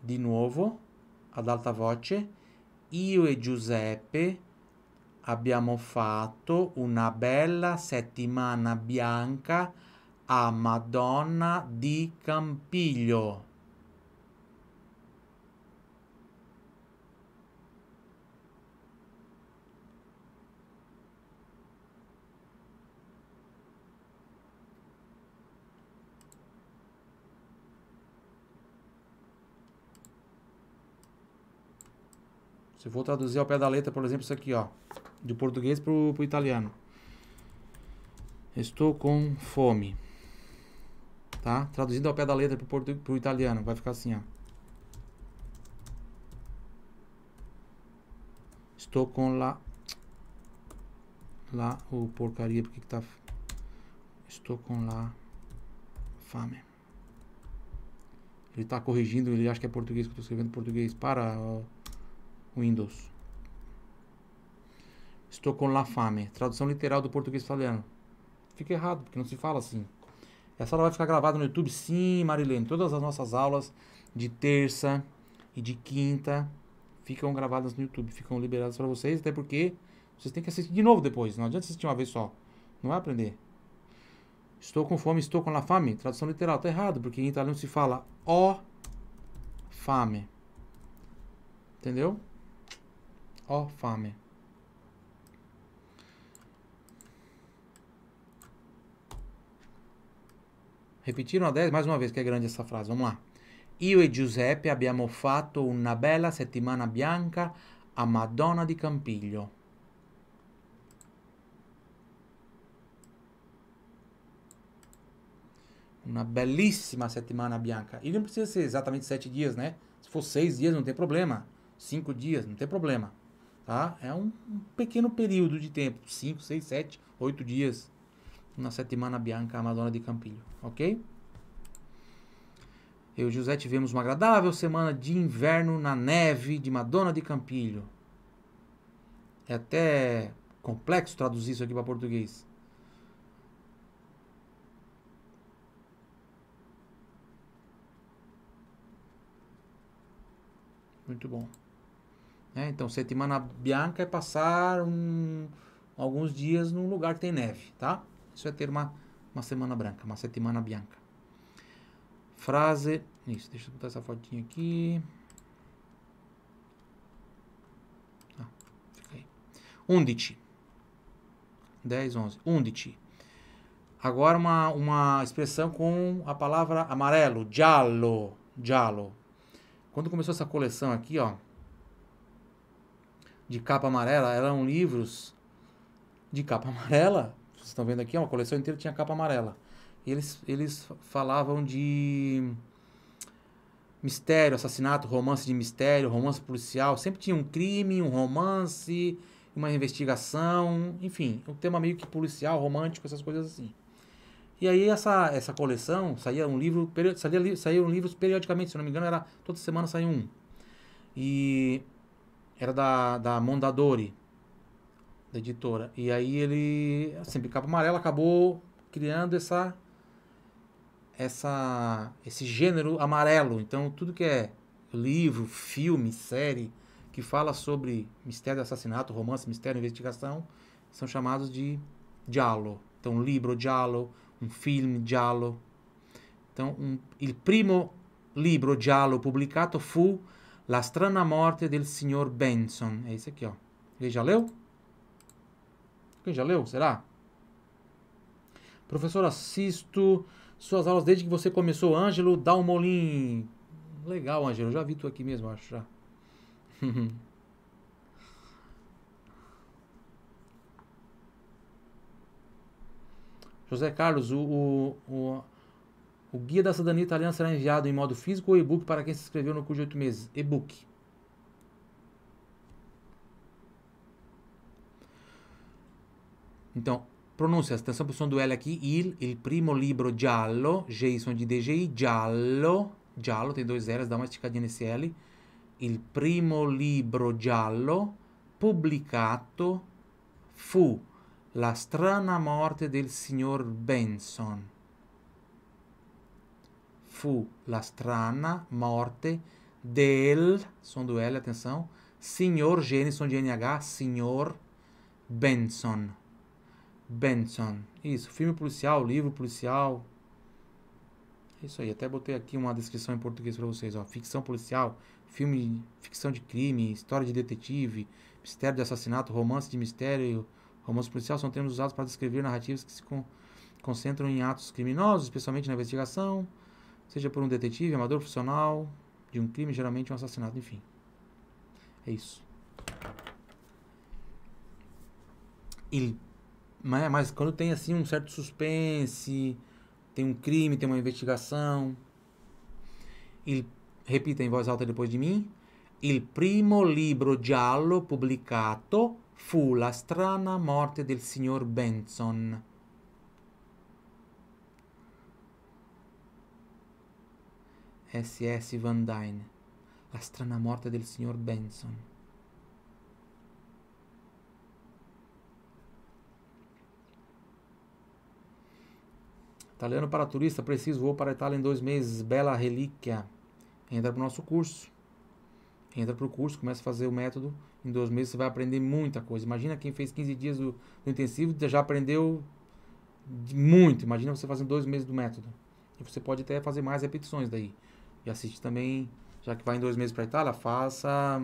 Di nuovo, ad alta voce, io e Giuseppe abbiamo fatto una bella settimana bianca a Madonna di Campiglio. Se for traduzir ao pé da letra, por exemplo, isso aqui, ó, de português pro italiano. Estou com fome. Tá? Traduzindo ao pé da letra para pro italiano, vai ficar assim, ó. Estou com lá. Lá, o oh, porcaria, porque que tá. Estou com lá. Fame. Ele está corrigindo, ele acha que é português, que eu tô escrevendo português. Para, ó. Windows. Estou com la fame. Tradução literal do português italiano. Fica errado, porque não se fala assim. Essa aula vai ficar gravada no YouTube, sim, Marilene. Todas as nossas aulas de terça e de quinta ficam gravadas no YouTube, ficam liberadas para vocês, até porque vocês têm que assistir de novo depois. Não adianta assistir uma vez só. Não vai aprender. Estou com fome, estou com la fame. Tradução literal, está errado, porque em italiano se fala o fame. Entendeu? Ó, oh, fame. Repetiram a 10 mais uma vez, que é grande essa frase. Vamos lá. Eu e Giuseppe abbiamo fatto una bella settimana bianca a Madonna di Campiglio. Uma belíssima semana bianca. E não precisa ser exatamente sete dias, né? Se for seis dias, não tem problema. Cinco dias, não tem problema. Tá? É um pequeno período de tempo, 5, 6, 7, 8 dias na Semana Bianca Amadona de Campilho, ok? Eu e José tivemos uma agradável semana de inverno na neve de Madonna de Campilho. É até complexo traduzir isso aqui para português. Muito bom. Né? Então, semana Bianca é passar um, alguns dias num lugar que tem neve, tá? Isso é ter uma, uma semana branca, uma semana Bianca. Frase... Isso, deixa eu botar essa fotinha aqui. Ah, fica aí. Undici. 10, 11. Undici. Agora uma, uma expressão com a palavra amarelo, giallo, giallo. Quando começou essa coleção aqui, ó, de capa amarela eram livros de capa amarela. Vocês estão vendo aqui, uma a coleção inteira tinha capa amarela. E eles, eles falavam de mistério, assassinato, romance de mistério, romance policial. Sempre tinha um crime, um romance, uma investigação, enfim, um tema meio que policial, romântico, essas coisas assim. E aí essa, essa coleção saía um livro, saía, saíam livros periodicamente, se não me engano, era toda semana saía um. E era da, da Mondadori, da editora. E aí ele, sempre assim, Capa Amarela acabou criando essa essa esse gênero amarelo. Então, tudo que é livro, filme, série que fala sobre mistério, assassinato, romance, mistério, investigação, são chamados de giallo. Então, um livro giallo, um filme giallo. Então, um, il primo libro giallo pubblicato fu La strana morte del signor Benson. É esse aqui, ó. Oh. Ele já leu? Quem já leu? Será? Professor, assisto suas aulas desde que você começou, Ângelo Dalmolin. Legal, Ângelo. Já vi tu aqui mesmo, acho, já. José Carlos, o, o, o o Guia da Cidadania Italiana será enviado em modo físico ou e-book para quem se inscreveu no curso de 8 meses. E-book. Então, pronuncia, atenção para o som do L aqui. Il, il primo libro giallo, G som de DGI, giallo, giallo, tem dois L's, dá uma esticadinha nesse L. Il primo libro giallo pubblicato fu La strana morte del signor Benson fu la strana morte del, som do L, atenção, senhor Genison de NH, senhor Benson. Benson. Isso, filme policial, livro policial. É isso aí, até botei aqui uma descrição em português para vocês, ó. Ficção policial, filme, ficção de crime, história de detetive, mistério de assassinato, romance de mistério, romance policial são termos usados para descrever narrativas que se con concentram em atos criminosos, especialmente na investigação, seja por um detetive, amador profissional, de um crime, geralmente um assassinato, enfim. É isso. E, mas, né, mas quando tem assim um certo suspense, tem um crime, tem uma investigação. Il, repita em voz alta depois de mim. Il primo libro giallo pubblicato fu La strana morte del signor Benson. S.S. Van Dyne, a strana morte del Sr. Benson. Italiano para turista, preciso voo para a Itália em dois meses, bela relíquia. Entra para o nosso curso. Entra para o curso, começa a fazer o método. Em dois meses você vai aprender muita coisa. Imagina quem fez 15 dias do, do intensivo já aprendeu de muito. Imagina você fazendo dois meses do método. E você pode até fazer mais repetições daí. E assiste também, já que vai em dois meses para a Itália, faça,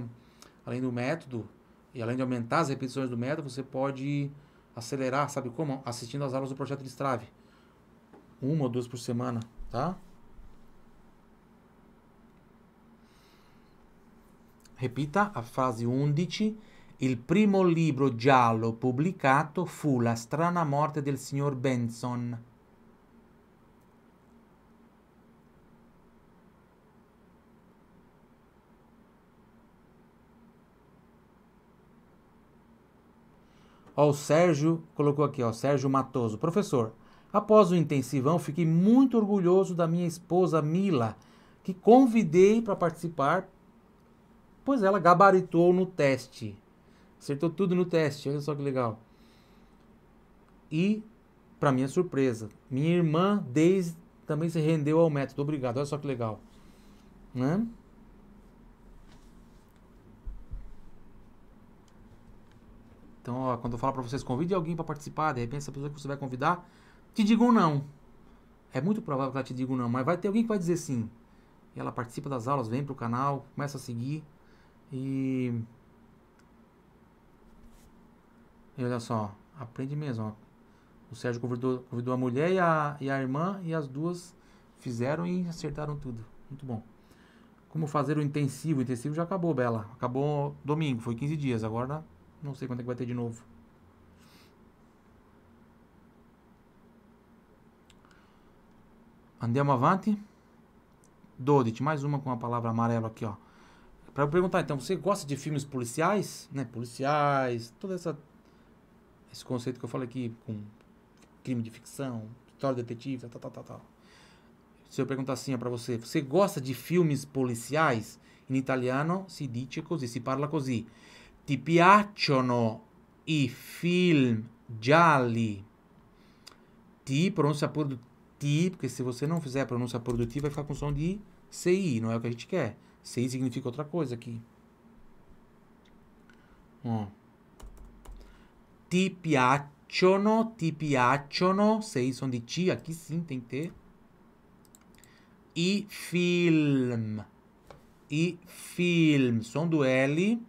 além do método, e além de aumentar as repetições do método, você pode acelerar, sabe como? Assistindo as aulas do projeto de Strave. Uma ou duas por semana, tá? Repita a frase 11. Il primo libro giallo pubblicato fu La strana morte del signor Benson. Ó, o Sérgio colocou aqui, ó, Sérgio Matoso. Professor, após o intensivão, fiquei muito orgulhoso da minha esposa Mila, que convidei para participar, pois ela gabaritou no teste. Acertou tudo no teste, olha só que legal. E, para minha surpresa, minha irmã desde também se rendeu ao método. Obrigado, olha só que legal. Né? Então, ó, quando eu falo para vocês, convide alguém para participar, de repente essa pessoa que você vai convidar, te diga um não. É muito provável que ela te diga um não, mas vai ter alguém que vai dizer sim. E ela participa das aulas, vem para o canal, começa a seguir. E... e olha só, aprende mesmo. Ó. O Sérgio convidou, convidou a mulher e a, e a irmã e as duas fizeram e acertaram tudo. Muito bom. Como fazer o intensivo? O intensivo já acabou, Bela. Acabou domingo, foi 15 dias. Agora não sei quanto é que vai ter de novo. Andiamo avanti. Dodit, mais uma com a palavra amarelo aqui, ó. Para eu perguntar, então, você gosta de filmes policiais? Né? Policiais, todo essa, esse conceito que eu falei aqui, com crime de ficção, história de detetive, tal, tal, tal, tal. Se eu perguntar assim para você, você gosta de filmes policiais? Em italiano Si dice così, si parla così. Ti piacciono i film gialli? Ti, pronúncia por porque se você não fizer a pronúncia por vai ficar com som de CI, não é o que a gente quer. CI significa outra coisa aqui. Ó. Ti piacciono, ti piacciono, CI som de ti, aqui sim tem T. i film. i film, som do L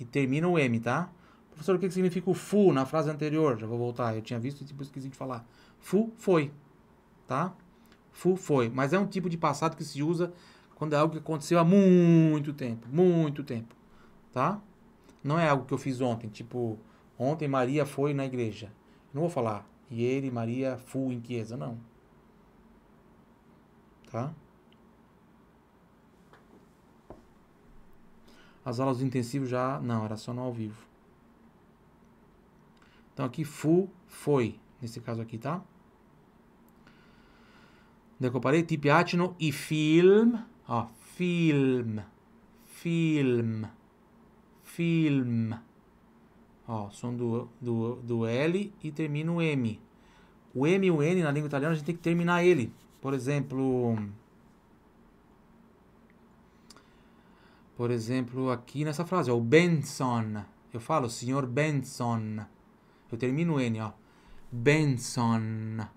e termina o M, tá? Professor, o que significa o fu na frase anterior? Já vou voltar, eu tinha visto e tipo, esqueci de falar. Fu foi, tá? Fu foi, mas é um tipo de passado que se usa quando é algo que aconteceu há muito tempo, muito tempo, tá? Não é algo que eu fiz ontem, tipo, ontem Maria foi na igreja. não vou falar, e ele, Maria, fu em chiesa, não. Tá? As aulas do intensivo já não, era só no ao vivo. Então aqui fu foi, nesse caso aqui, tá? Onde é que eu parei? Ti piacciono i film? Ó, film, film, film. Ó, som do, do, do L e termina o M. O M e o N na língua italiana a gente tem que terminar ele. Por exemplo, Por exemplo, aqui nessa frase, ó, o Benson. Eu falo, senhor Benson. Eu termino o N, ó. Benson.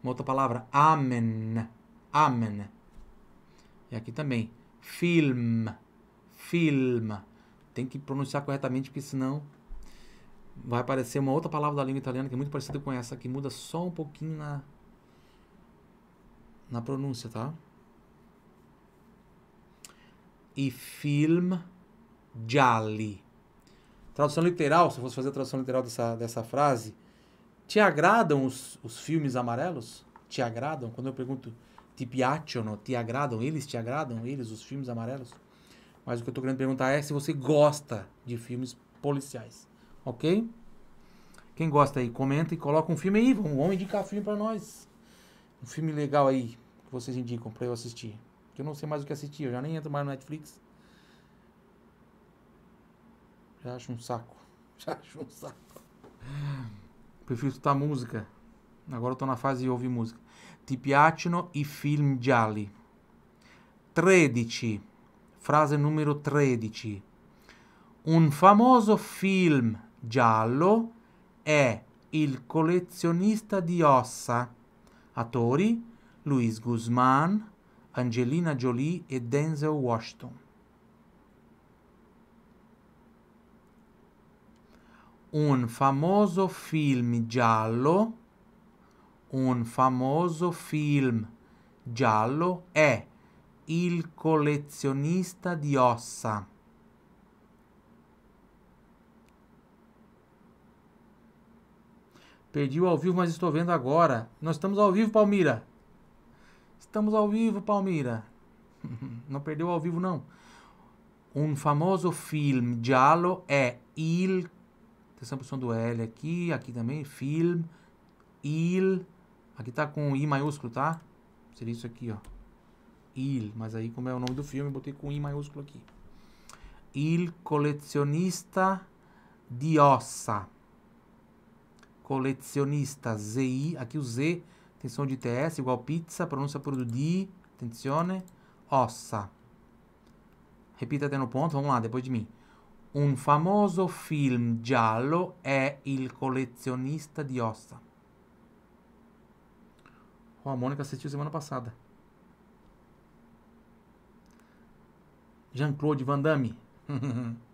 Uma outra palavra, amen. Amen. E aqui também, film. Film. Tem que pronunciar corretamente, porque senão vai aparecer uma outra palavra da língua italiana que é muito parecida com essa, que muda só um pouquinho na, na pronúncia, tá? e film gialli. Tradução literal, se eu fosse fazer a tradução literal dessa, dessa frase, te agradam os, os filmes amarelos? Te agradam? Quando eu pergunto, ti piacciono, te agradam? Eles te agradam? Eles, os filmes amarelos? Mas o que eu estou querendo perguntar é se você gosta de filmes policiais, ok? Quem gosta aí, comenta e coloca um filme aí, Vamos vão indicar filme para nós. Um filme legal aí que vocês indicam para eu assistir. que eu não sei mais o que assistir, eu já nem entro mais no Netflix. Já acho um saco. Já acho um saco. Prefiro escutar música. Agora eu tô na fase di ouvir música. Ti piacciono i film gialli? 13. Frase numero 13. Un famoso film giallo è Il collezionista di ossa. Attori Luis Guzman, Angelina Jolie e Denzel Washington. Un famoso film giallo, un famoso film giallo è Il collezionista di ossa. Perdi o ao vivo, mas estou vendo agora. Nós estamos ao vivo, Palmira. Estamos ao vivo, Palmira. Não perdeu ao vivo, não. Um famoso filme giallo é Il. Atenção para o do L aqui, aqui também. Film. Il. Aqui tá com I maiúsculo, tá? Seria isso aqui, ó. Il. Mas aí, como é o nome do filme, eu botei com I maiúsculo aqui. Il colecionista di ossa. Colecionista. ZI. Aqui o Z atenção som de TS igual pizza, pronúncia por di, attenzione, ossa. Repita até no ponto, vamos lá, depois de mim. Um famoso film giallo é Il colecionista di Ossa. Oh, a Mônica assistiu semana passada. Jean-Claude Van Damme.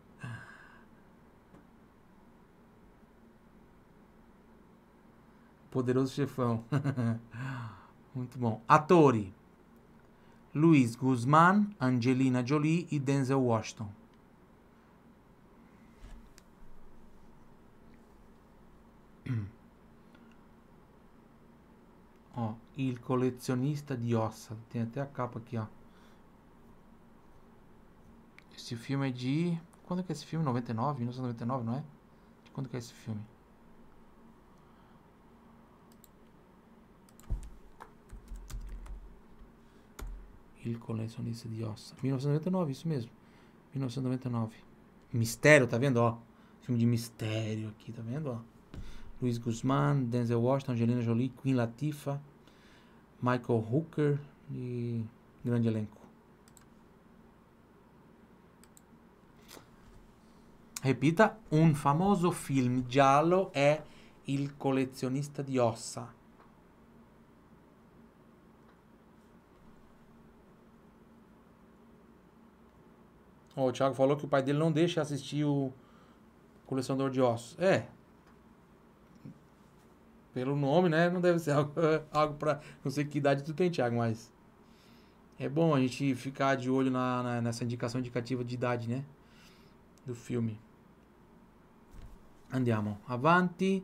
Poderoso Chefão. Muito bom. Atori. Luiz Guzmán, Angelina Jolie e Denzel Washington. ó, Il Colecionista de Ossa. Tem até a capa aqui, ó. Esse filme é de... Quando é que é esse filme? 99? 1999, não é? De quando que é esse filme? il colecionista de ossos. 1999, isso mesmo. 1999. Mistério, tá vendo, ó? Filme de mistério aqui, tá vendo, ó? Luiz Guzman, Denzel Washington, Angelina Jolie, Queen Latifah, Michael Hooker e grande elenco. Repita, Um famoso filme giallo é Il colecionista di ossa. o Thiago falou que o pai dele não deixa assistir o Colecionador de Ossos. É. Pelo nome, né? Não deve ser algo, algo para. Não sei que idade tu tem, Thiago, mas. É bom a gente ficar de olho na, na, nessa indicação indicativa de idade, né? Do filme. Andiamo. Avanti.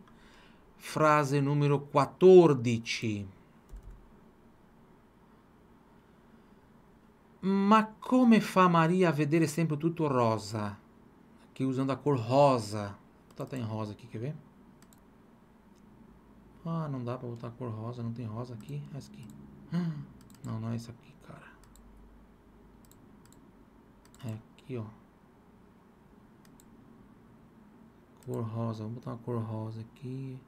Frase número 14. Ma come fa Maria a vedere sempre tutto rosa? Aqui usando a cor rosa. Tá, tá em rosa aqui, quer ver? Ah, não dá pra botar a cor rosa, não tem rosa aqui. Essa aqui. Não, não é essa aqui, cara. É aqui, ó. Cor rosa, vou botar uma cor rosa aqui.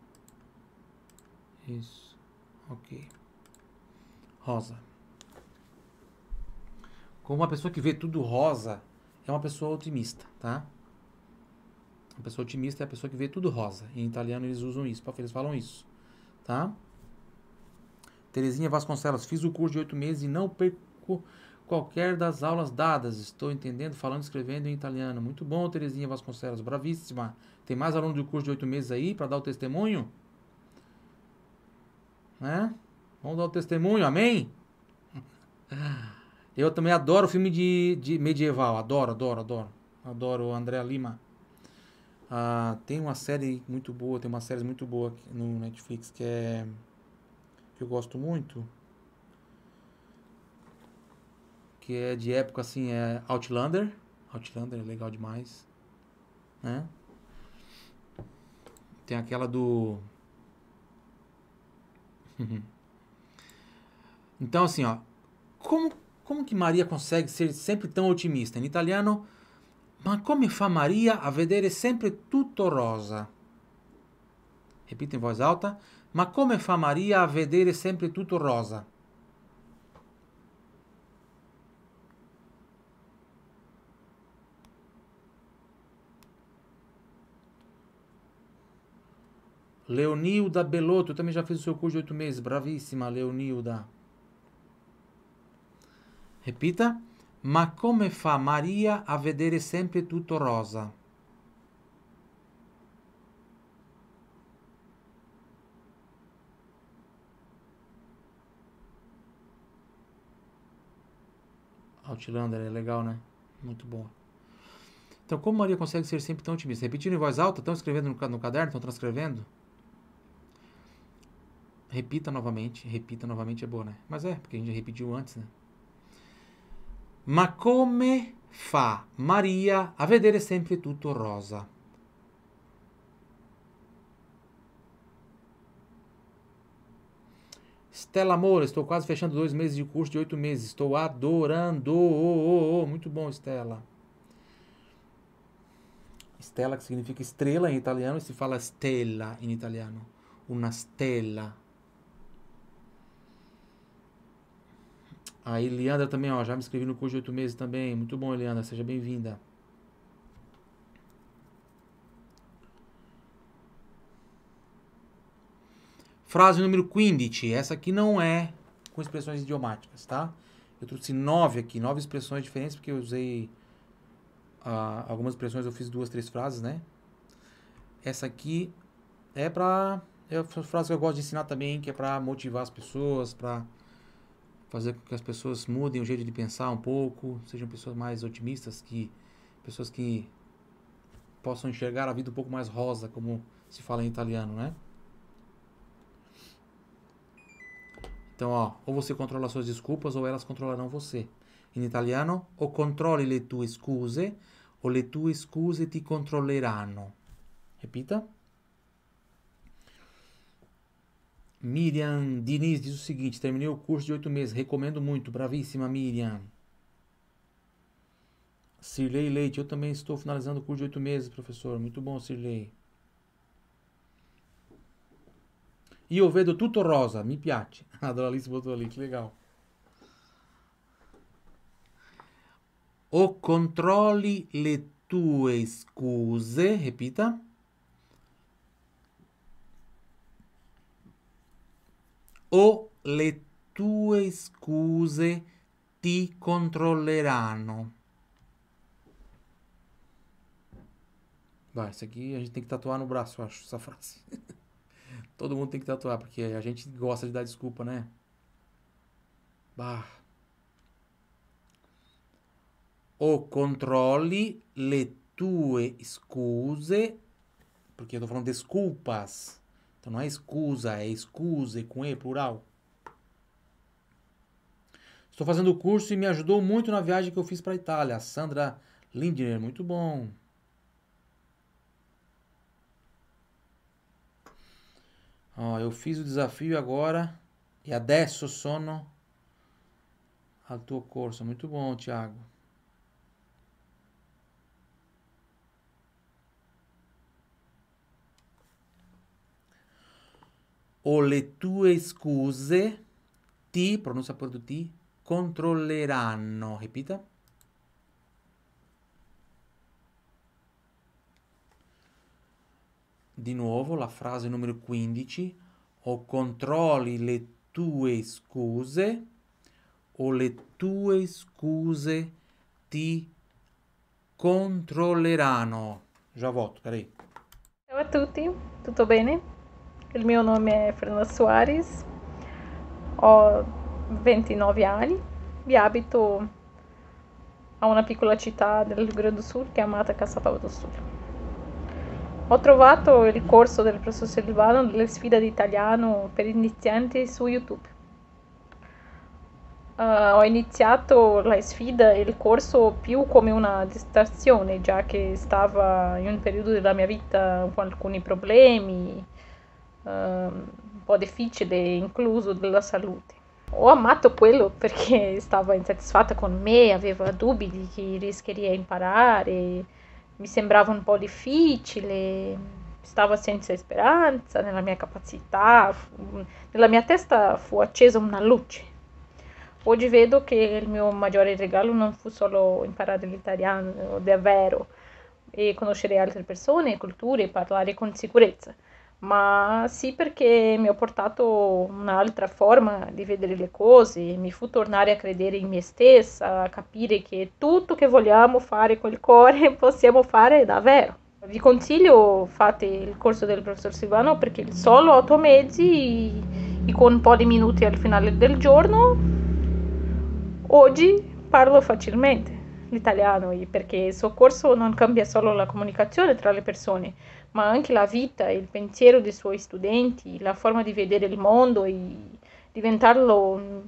Isso. Ok. Rosa. Como uma pessoa que vê tudo rosa é uma pessoa otimista, tá? Uma pessoa otimista é a pessoa que vê tudo rosa. Em italiano eles usam isso, eles falam isso, tá? Terezinha Vasconcelos, fiz o curso de oito meses e não perco qualquer das aulas dadas. Estou entendendo, falando, escrevendo em italiano. Muito bom, Terezinha Vasconcelos, bravíssima. Tem mais aluno do curso de oito meses aí para dar o testemunho? Né? Vamos dar o testemunho, amém? Eu também adoro filme de, de medieval. Adoro, adoro, adoro. Adoro o André Lima. Ah, tem uma série muito boa, tem uma série muito boa no Netflix que é. que eu gosto muito. Que é de época assim, é Outlander. Outlander é legal demais. Né? Tem aquela do. então assim, ó. Como como que Maria consegue ser sempre tão otimista? Em italiano, ma come fa Maria a vedere sempre tutto rosa? Repita em voz alta. Ma come fa Maria a vedere sempre tutto rosa? Leonilda Belotto, também já fez o seu curso de oito meses. Bravíssima, Leonilda. Repita. Ma come fa Maria a vedere sempre tutto rosa? Outlander é legal, né? Muito bom. Então, como Maria consegue ser sempre tão otimista? Repetindo em voz alta, estão escrevendo no, no caderno, estão transcrevendo? Repita novamente, repita novamente é boa, né? Mas é, porque a gente já repetiu antes, né? Ma come fa Maria a vedere sempre tutto rosa? Stella amor, estou quase fechando dois meses de curso de oito meses. Estou adorando. Oh, oh, oh. Muito bom, Stella. Stella que significa estrela em italiano e se fala stella em italiano. Uma stella. A Eliandra também, ó, já me inscrevi no curso de oito meses também. Muito bom, Eliandra, seja bem-vinda. Frase número 15. Essa aqui não é com expressões idiomáticas, tá? Eu trouxe nove aqui, nove expressões diferentes, porque eu usei ah, algumas expressões, eu fiz duas, três frases, né? Essa aqui é pra. É uma frase que eu gosto de ensinar também, que é pra motivar as pessoas, pra fazer com que as pessoas mudem o jeito de pensar um pouco, sejam pessoas mais otimistas, que pessoas que possam enxergar a vida um pouco mais rosa, como se fala em italiano, né? Então, ó, ou você controla suas desculpas ou elas controlarão você. Em italiano, o controlli le tue scuse o le tue scuse ti controlleranno. Repita. Miriam Diniz diz o seguinte: terminei o curso de oito meses, recomendo muito. Bravíssima, Miriam. Sirlei Leite, eu também estou finalizando o curso de oito meses, professor. Muito bom, Sirlei. E o vedo Tuto rosa, me piace. A Doralice botou ali, que legal. O Controle, le tue scuse, repita. o le tue scuse ti controlleranno. Vai, isso aqui a gente tem que tatuar no braço, eu acho, essa frase. Todo mundo tem que tatuar, porque a gente gosta de dar desculpa, né? Bah. O controlli le tue scuse, porque eu tô falando desculpas então não é escusa, é escuse com E plural. Estou fazendo o curso e me ajudou muito na viagem que eu fiz para a Itália. A Sandra Lindner, muito bom. Ó, eu fiz o desafio agora e adesso sono ao teu curso. Muito bom, Thiago. o le tue scuse ti, pronuncia appunto ti, controlleranno, capito? Di nuovo la frase numero 15, o controlli le tue scuse o le tue scuse ti controlleranno. Già voto, Ciao a tutti, tutto bene? Il mio nome è Fernando Soares, ho 29 anni, e abito a una piccola città del Rio Grande do Sul chiamata Cassapava do Sul. Ho trovato il corso del professor Silvano delle sfide di italiano per inizianti su YouTube. Uh, ho iniziato la sfida e il corso più come una distrazione, già che stavo in un periodo della mia vita con alcuni problemi, Ehm, un po' difficile, incluso della salute. Ho amato quello perché stavo insatisfatta con me, avevo dubbi di chi rischieria a imparare, mi sembrava un po' difficile, stavo senza speranza nella mia capacità, nella mia testa fu accesa una luce. Oggi vedo che il mio maggiore regalo non fu solo imparare l'italiano davvero e conoscere altre persone, culture e parlare con sicurezza ma sì perché mi ha portato un'altra forma di vedere le cose, mi fu tornare a credere in me stessa, a capire che tutto che vogliamo fare col cuore possiamo fare davvero. Vi consiglio fate il corso del professor Silvano perché solo 8 mesi e con un po' di minuti al finale del giorno oggi parlo facilmente l'italiano perché il suo corso non cambia solo la comunicazione tra le persone, ma anche la vita, e il pensiero dei suoi studenti, la forma di vedere il mondo e diventarlo un,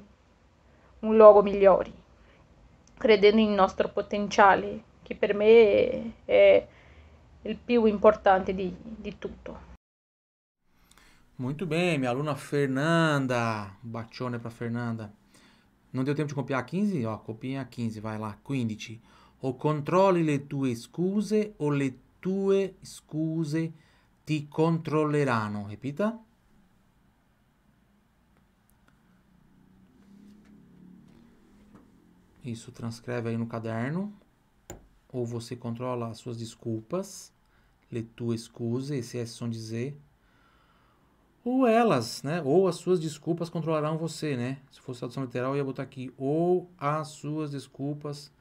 un luogo migliore, credendo in nostro potenziale, che per me è il più importante di, di tutto. Muito bem, mia aluna Fernanda. Bacione per Fernanda. Non deu tempo de copiar a 15? Ó, copia a 15, vai lá. 15. O controlli le tue scuse o le tue scuse ti controlleranno. repita. Isso transcreve aí no caderno. Ou você controla as suas desculpas. Le tue scuse, esse é som dizer. Ou elas, né? Ou as suas desculpas controlarão você, né? Se fosse tradução literal, eu ia botar aqui. Ou as suas desculpas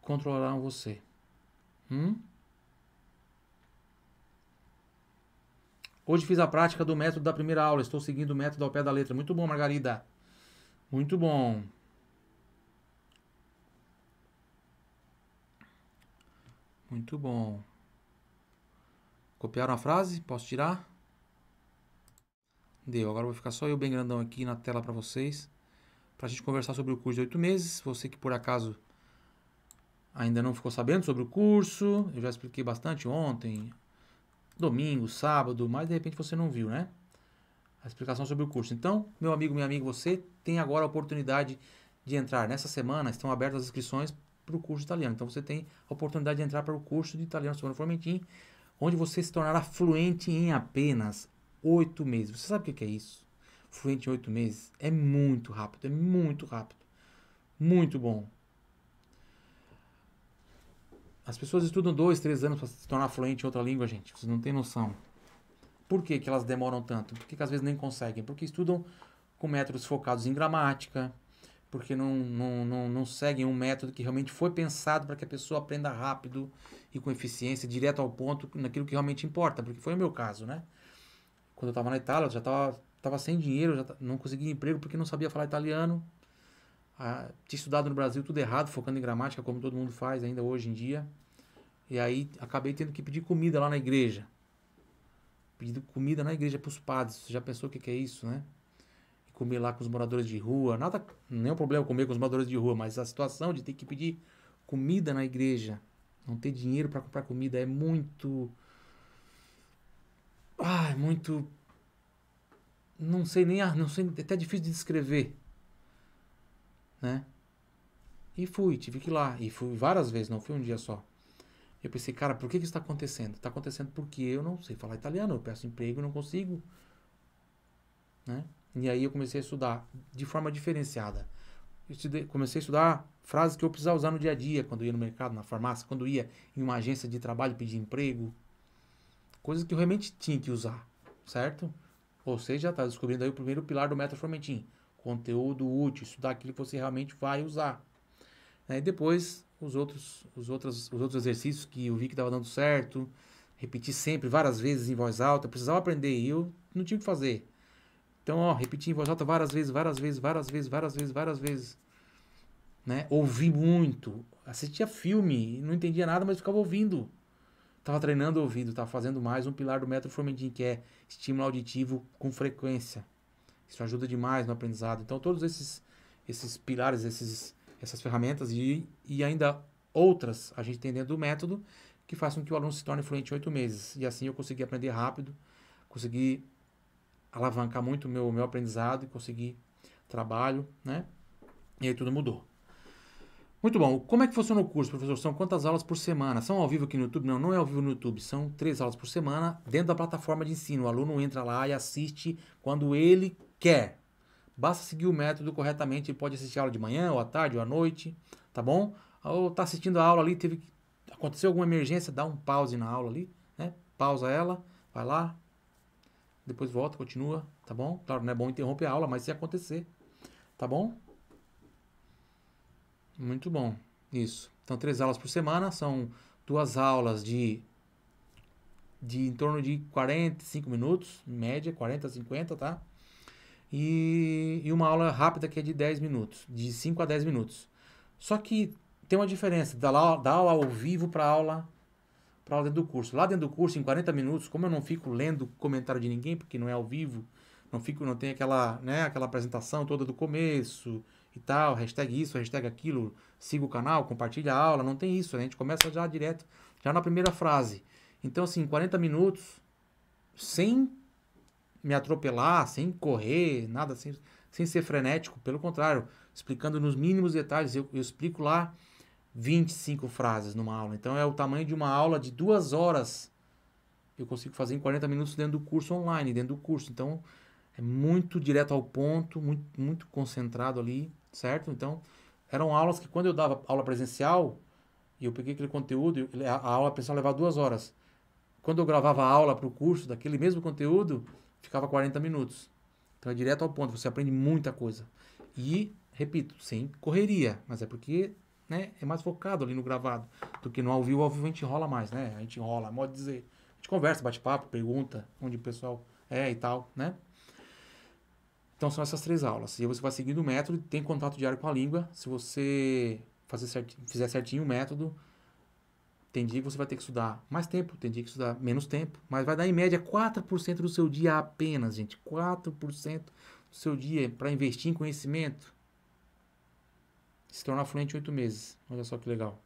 controlarão você. Hum? Hoje fiz a prática do método da primeira aula. Estou seguindo o método ao pé da letra. Muito bom, Margarida. Muito bom. Muito bom. Copiaram a frase? Posso tirar? Deu. Agora vou ficar só eu bem grandão aqui na tela para vocês. Para a gente conversar sobre o curso de oito meses. Você que por acaso ainda não ficou sabendo sobre o curso, eu já expliquei bastante ontem, domingo, sábado, mas de repente você não viu, né? A explicação sobre o curso. Então, meu amigo, minha amiga, você tem agora a oportunidade de entrar. Nessa semana estão abertas as inscrições para o curso de italiano. Então, você tem a oportunidade de entrar para o curso de italiano sobre Formentin, onde você se tornará fluente em apenas oito meses. Você sabe o que é isso? Fluente em oito meses é muito rápido, é muito rápido. Muito bom. As pessoas estudam dois, três anos para se tornar fluente em outra língua, gente. Vocês não têm noção. Por que, que elas demoram tanto? Por que, que às vezes nem conseguem? Porque estudam com métodos focados em gramática, porque não, não, não, não seguem um método que realmente foi pensado para que a pessoa aprenda rápido e com eficiência, direto ao ponto, naquilo que realmente importa. Porque foi o meu caso, né? Quando eu estava na Itália, eu já estava tava sem dinheiro, já não conseguia emprego porque não sabia falar italiano. Ah, tinha estudado no Brasil tudo errado, focando em gramática, como todo mundo faz ainda hoje em dia. E aí acabei tendo que pedir comida lá na igreja. Pedindo comida na igreja para os padres. Você já pensou o que, que é isso, né? E comer lá com os moradores de rua. Nada, nenhum é problema comer com os moradores de rua, mas a situação de ter que pedir comida na igreja, não ter dinheiro para comprar comida é muito. Ah, é muito. Não sei nem. Não sei, é até difícil de descrever né? E fui, tive que ir lá. E fui várias vezes, não fui um dia só. Eu pensei, cara, por que, que isso está acontecendo? Está acontecendo porque eu não sei falar italiano, eu peço emprego e não consigo. Né? E aí eu comecei a estudar de forma diferenciada. Estudei, comecei a estudar frases que eu precisava usar no dia a dia, quando ia no mercado, na farmácia, quando ia em uma agência de trabalho pedir emprego. Coisas que eu realmente tinha que usar, certo? Ou seja, está descobrindo aí o primeiro pilar do Meta Formentin conteúdo útil, estudar aquilo que você realmente vai usar. Né, e depois os outros, os, outros, os outros exercícios que eu vi que estava dando certo, repetir sempre, várias vezes em voz alta, precisava aprender e eu não tinha o que fazer. Então, ó, repetir em voz alta várias vezes, várias vezes, várias vezes, várias vezes, várias vezes. Né? Ouvi muito, assistia filme, não entendia nada, mas ficava ouvindo. Tava treinando o ouvido, tava fazendo mais um pilar do método Formendin, que é estímulo auditivo com frequência. Isso ajuda demais no aprendizado. Então, todos esses, esses pilares, esses, essas ferramentas e, e ainda outras a gente tem dentro do método que faz com que o aluno se torne fluente em oito meses. E assim eu consegui aprender rápido, consegui alavancar muito o meu, meu aprendizado e consegui trabalho, né? E aí tudo mudou. Muito bom. Como é que funciona o curso, professor? São quantas aulas por semana? São ao vivo aqui no YouTube? Não, não é ao vivo no YouTube. São três aulas por semana dentro da plataforma de ensino. O aluno entra lá e assiste quando ele quer. Basta seguir o método corretamente, ele pode assistir a aula de manhã, ou à tarde, ou à noite, tá bom? Ou tá assistindo a aula ali, teve aconteceu alguma emergência, dá um pause na aula ali, né? Pausa ela, vai lá, depois volta, continua, tá bom? Claro, não é bom interromper a aula, mas se acontecer, tá bom? Muito bom. Isso. Então, três aulas por semana, são duas aulas de de em torno de 45 minutos, em média, 40 a 50, tá? e, e uma aula rápida que é de 10 minutos, de 5 a 10 minutos. Só que tem uma diferença da, da aula ao vivo para aula para aula dentro do curso. Lá dentro do curso, em 40 minutos, como eu não fico lendo comentário de ninguém, porque não é ao vivo, não fico, não tem aquela, né, aquela apresentação toda do começo e tal, hashtag isso, hashtag aquilo, siga o canal, compartilha a aula, não tem isso, a gente começa já direto, já na primeira frase. Então, assim, 40 minutos, sem me atropelar, sem correr, nada, sem, sem ser frenético. Pelo contrário, explicando nos mínimos detalhes. Eu, eu explico lá 25 frases numa aula. Então é o tamanho de uma aula de duas horas. Eu consigo fazer em 40 minutos dentro do curso online, dentro do curso. Então é muito direto ao ponto, muito, muito concentrado ali, certo? Então eram aulas que quando eu dava aula presencial e eu peguei aquele conteúdo, a aula presencial levava duas horas. Quando eu gravava a aula para o curso daquele mesmo conteúdo, ficava 40 minutos. Então é direto ao ponto, você aprende muita coisa. E, repito, sem correria, mas é porque né, é mais focado ali no gravado do que no ao vivo. Ao vivo a gente enrola mais, né? A gente enrola, é modo de dizer. A gente conversa, bate papo, pergunta onde o pessoal é e tal, né? Então são essas três aulas. E você vai seguindo o método, tem contato diário com a língua. Se você fazer certinho, fizer certinho o método, tem dia que você vai ter que estudar mais tempo, tem dia que estudar menos tempo, mas vai dar em média 4% do seu dia apenas, gente. 4% do seu dia para investir em conhecimento. Se tornar fluente em 8 meses. Olha só que legal.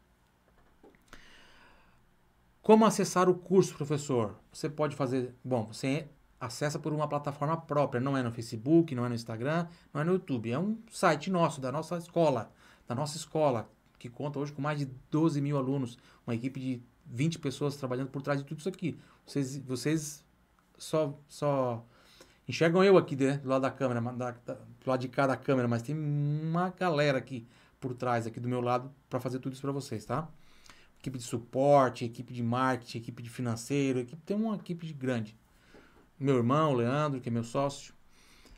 Como acessar o curso, professor? Você pode fazer. Bom, você acessa por uma plataforma própria, não é no Facebook, não é no Instagram, não é no YouTube. É um site nosso, da nossa escola. Da nossa escola que conta hoje com mais de 12 mil alunos, uma equipe de 20 pessoas trabalhando por trás de tudo isso aqui. Vocês, vocês só, só enxergam eu aqui né, do lado da câmera, da, da, do lado de cá da câmera, mas tem uma galera aqui por trás, aqui do meu lado, para fazer tudo isso para vocês, tá? Equipe de suporte, equipe de marketing, equipe de financeiro, equipe, tem uma equipe de grande. Meu irmão, o Leandro, que é meu sócio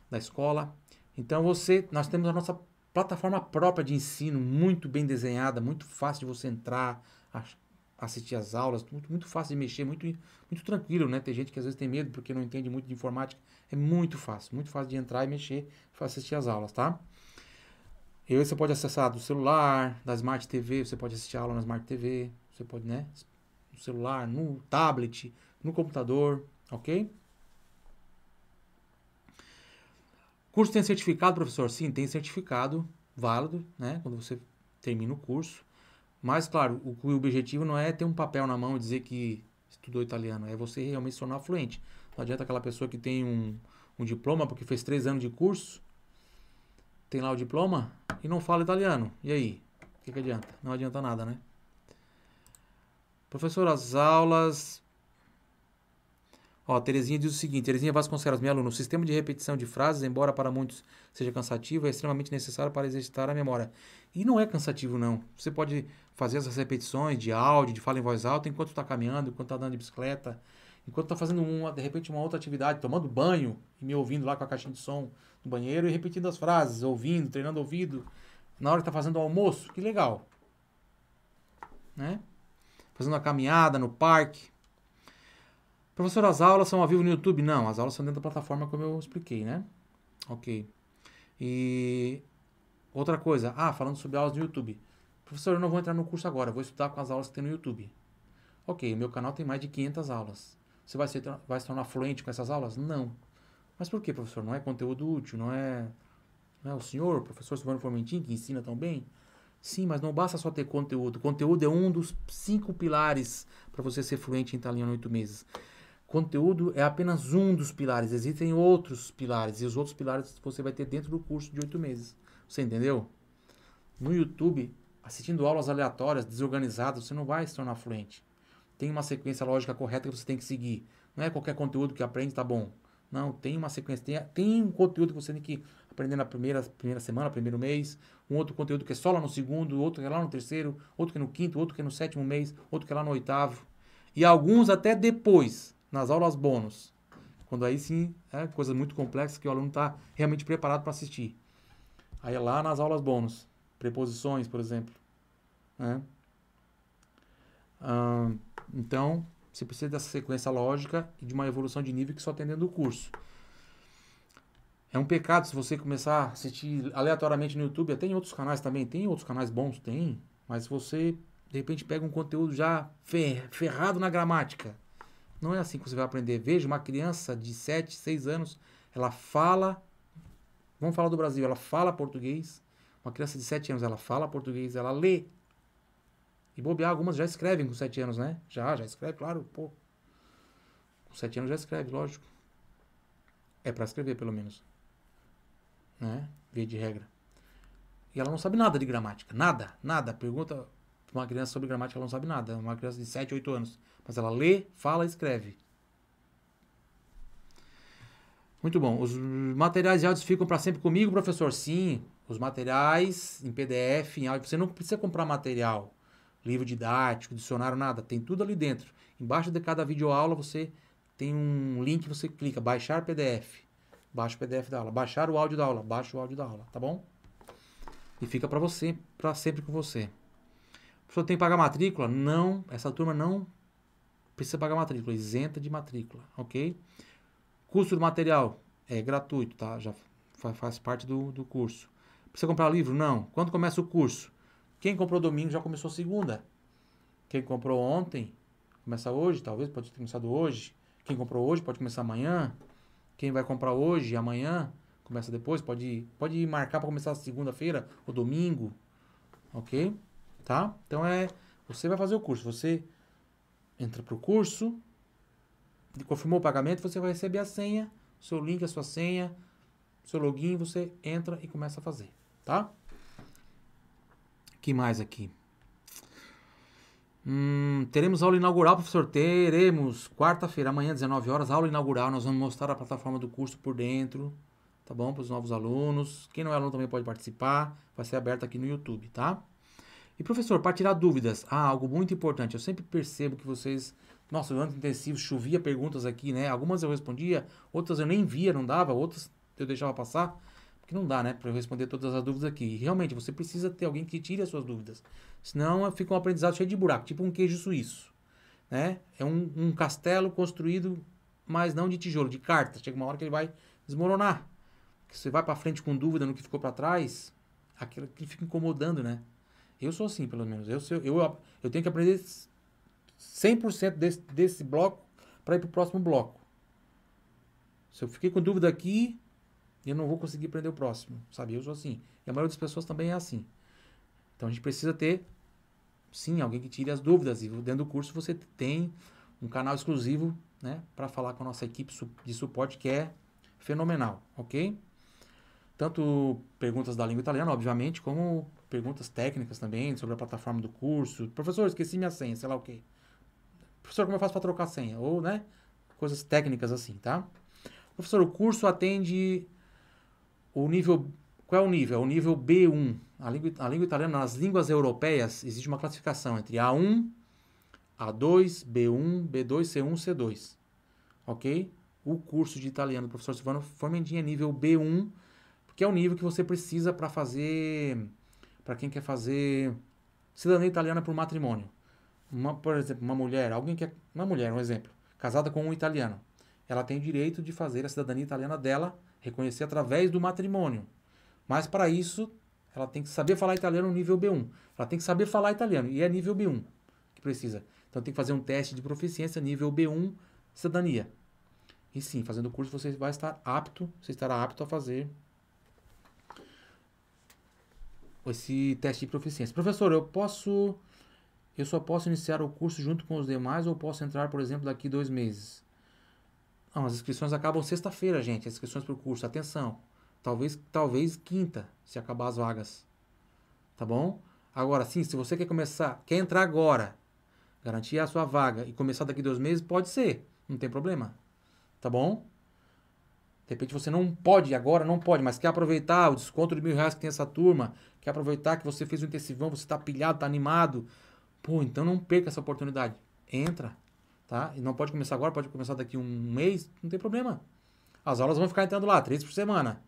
da escola. Então você, nós temos a nossa plataforma própria de ensino, muito bem desenhada, muito fácil de você entrar, assistir as aulas, muito, muito fácil de mexer, muito, muito tranquilo, né? Tem gente que às vezes tem medo porque não entende muito de informática. É muito fácil, muito fácil de entrar e mexer para assistir as aulas, tá? E aí você pode acessar do celular, da Smart TV, você pode assistir a aula na Smart TV, você pode, né? No celular, no tablet, no computador, ok? Curso tem certificado, professor? Sim, tem certificado válido, né? Quando você termina o curso. Mas, claro, o, o objetivo não é ter um papel na mão e dizer que estudou italiano, é você realmente se tornar fluente. Não adianta aquela pessoa que tem um, um diploma, porque fez três anos de curso, tem lá o diploma e não fala italiano. E aí? O que, que adianta? Não adianta nada, né? Professor, as aulas Ó, Terezinha diz o seguinte: Terezinha Vasconcelos, minha aluna, o sistema de repetição de frases, embora para muitos seja cansativo, é extremamente necessário para exercitar a memória. E não é cansativo, não. Você pode fazer essas repetições de áudio, de fala em voz alta, enquanto está caminhando, enquanto está andando de bicicleta, enquanto está fazendo, uma, de repente, uma outra atividade, tomando banho e me ouvindo lá com a caixinha de som do banheiro e repetindo as frases, ouvindo, treinando o ouvido, na hora que está fazendo o almoço. Que legal. Né? Fazendo uma caminhada no parque. Professor, as aulas são ao vivo no YouTube? Não, as aulas são dentro da plataforma como eu expliquei, né? Ok. E outra coisa, ah, falando sobre aulas no YouTube. Professor, eu não vou entrar no curso agora, vou estudar com as aulas que tem no YouTube. Ok, meu canal tem mais de 500 aulas. Você vai se, vai se tornar fluente com essas aulas? Não. Mas por que, professor? Não é conteúdo útil, não é, não é o senhor, o professor Silvano Formentin, que ensina tão bem? Sim, mas não basta só ter conteúdo. Conteúdo é um dos cinco pilares para você ser fluente em italiano em oito meses. Conteúdo é apenas um dos pilares, existem outros pilares, e os outros pilares você vai ter dentro do curso de oito meses. Você entendeu? No YouTube, assistindo aulas aleatórias, desorganizadas, você não vai se tornar fluente. Tem uma sequência lógica correta que você tem que seguir. Não é qualquer conteúdo que aprende, tá bom. Não, tem uma sequência, tem, tem um conteúdo que você tem que aprender na primeira, primeira semana, primeiro mês, um outro conteúdo que é só lá no segundo, outro que é lá no terceiro, outro que é no quinto, outro que é no sétimo mês, outro que é lá no oitavo. E alguns até depois nas aulas bônus, quando aí sim é coisa muito complexa que o aluno está realmente preparado para assistir. Aí é lá nas aulas bônus, preposições, por exemplo. Né? Ah, então, você precisa dessa sequência lógica e de uma evolução de nível que só tem dentro do curso. É um pecado se você começar a assistir aleatoriamente no YouTube. Tem outros canais também, tem outros canais bons, tem. Mas você, de repente, pega um conteúdo já ferrado na gramática não é assim que você vai aprender. Veja uma criança de 7, 6 anos, ela fala. Vamos falar do Brasil, ela fala português. Uma criança de 7 anos, ela fala português, ela lê. E bobear, algumas já escrevem com 7 anos, né? Já, já escreve, claro, pô. Com 7 anos já escreve, lógico. É para escrever, pelo menos. Né? Via de regra. E ela não sabe nada de gramática. Nada, nada. Pergunta pra uma criança sobre gramática, ela não sabe nada. Uma criança de 7, 8 anos. Mas ela lê, fala, escreve. Muito bom. Os materiais e áudios ficam para sempre comigo, professor? Sim. Os materiais em PDF, em áudio. Você não precisa comprar material, livro didático, dicionário, nada. Tem tudo ali dentro. Embaixo de cada videoaula você tem um link, você clica baixar PDF. Baixa o PDF da aula. Baixar o áudio da aula. Baixa o áudio da aula, tá bom? E fica para você, para sempre com você. O professor tem que pagar matrícula? Não, essa turma não precisa pagar matrícula, isenta de matrícula, ok? Custo do material é gratuito, tá? Já faz parte do, do curso. Precisa comprar livro? Não. Quando começa o curso? Quem comprou domingo já começou segunda. Quem comprou ontem, começa hoje, talvez, pode ter começado hoje. Quem comprou hoje pode começar amanhã. Quem vai comprar hoje, amanhã, começa depois, pode, pode marcar para começar segunda-feira ou domingo. OK? Tá? Então é, você vai fazer o curso, você entra para o curso, confirmou o pagamento, você vai receber a senha, seu link, a sua senha, seu login, você entra e começa a fazer, tá? que mais aqui? Hum, teremos aula inaugural, professor. Teremos quarta-feira, amanhã, 19 horas, aula inaugural. Nós vamos mostrar a plataforma do curso por dentro, tá bom? Para os novos alunos. Quem não é aluno também pode participar. Vai ser aberto aqui no YouTube, tá? E professor, para tirar dúvidas, ah, algo muito importante, eu sempre percebo que vocês, nossa, durante o intensivo chovia perguntas aqui, né? Algumas eu respondia, outras eu nem via, não dava, outras eu deixava passar, porque não dá, né, para eu responder todas as dúvidas aqui. E realmente, você precisa ter alguém que tire as suas dúvidas, senão fica um aprendizado cheio de buraco, tipo um queijo suíço, né? É um, um castelo construído, mas não de tijolo, de cartas, chega uma hora que ele vai desmoronar, que você vai para frente com dúvida no que ficou para trás, aquilo que fica incomodando, né? Eu sou assim, pelo menos. Eu, eu, eu, eu tenho que aprender 100% desse, desse bloco para ir para o próximo bloco. Se eu fiquei com dúvida aqui, eu não vou conseguir aprender o próximo, sabe? Eu sou assim. E a maioria das pessoas também é assim. Então a gente precisa ter, sim, alguém que tire as dúvidas. E dentro do curso você tem um canal exclusivo né, para falar com a nossa equipe de suporte, que é fenomenal, ok? Tanto perguntas da língua italiana, obviamente, como perguntas técnicas também sobre a plataforma do curso. Professor, esqueci minha senha, sei lá o quê. Professor, como eu faço para trocar a senha? Ou, né? Coisas técnicas assim, tá? Professor, o curso atende o nível. Qual é o nível? É o nível B1. A língua, a língua italiana, nas línguas europeias, existe uma classificação entre A1, A2, B1, B2, C1, C2. Ok? O curso de italiano do professor Silvano Formendinha é nível B1, porque é o nível que você precisa para fazer para quem quer fazer cidadania italiana por matrimônio. Uma, por exemplo, uma mulher, alguém que é uma mulher, um exemplo, casada com um italiano, ela tem direito de fazer a cidadania italiana dela reconhecer através do matrimônio. Mas para isso, ela tem que saber falar italiano nível B1. Ela tem que saber falar italiano e é nível B1 que precisa. Então tem que fazer um teste de proficiência nível B1 cidadania. E sim, fazendo o curso você vai estar apto, você estará apto a fazer esse teste de proficiência. Professor, eu posso. Eu só posso iniciar o curso junto com os demais ou posso entrar, por exemplo, daqui dois meses? Não, as inscrições acabam sexta-feira, gente. As inscrições para o curso, atenção. Talvez, talvez quinta, se acabar as vagas. Tá bom? Agora, sim, se você quer começar, quer entrar agora, garantir a sua vaga e começar daqui dois meses, pode ser. Não tem problema. Tá bom? De repente você não pode agora, não pode, mas quer aproveitar o desconto de mil reais que tem essa turma, quer aproveitar que você fez um intensivão, você está pilhado, está animado. Pô, então não perca essa oportunidade. Entra, tá? E não pode começar agora, pode começar daqui um mês, não tem problema. As aulas vão ficar entrando lá, três por semana.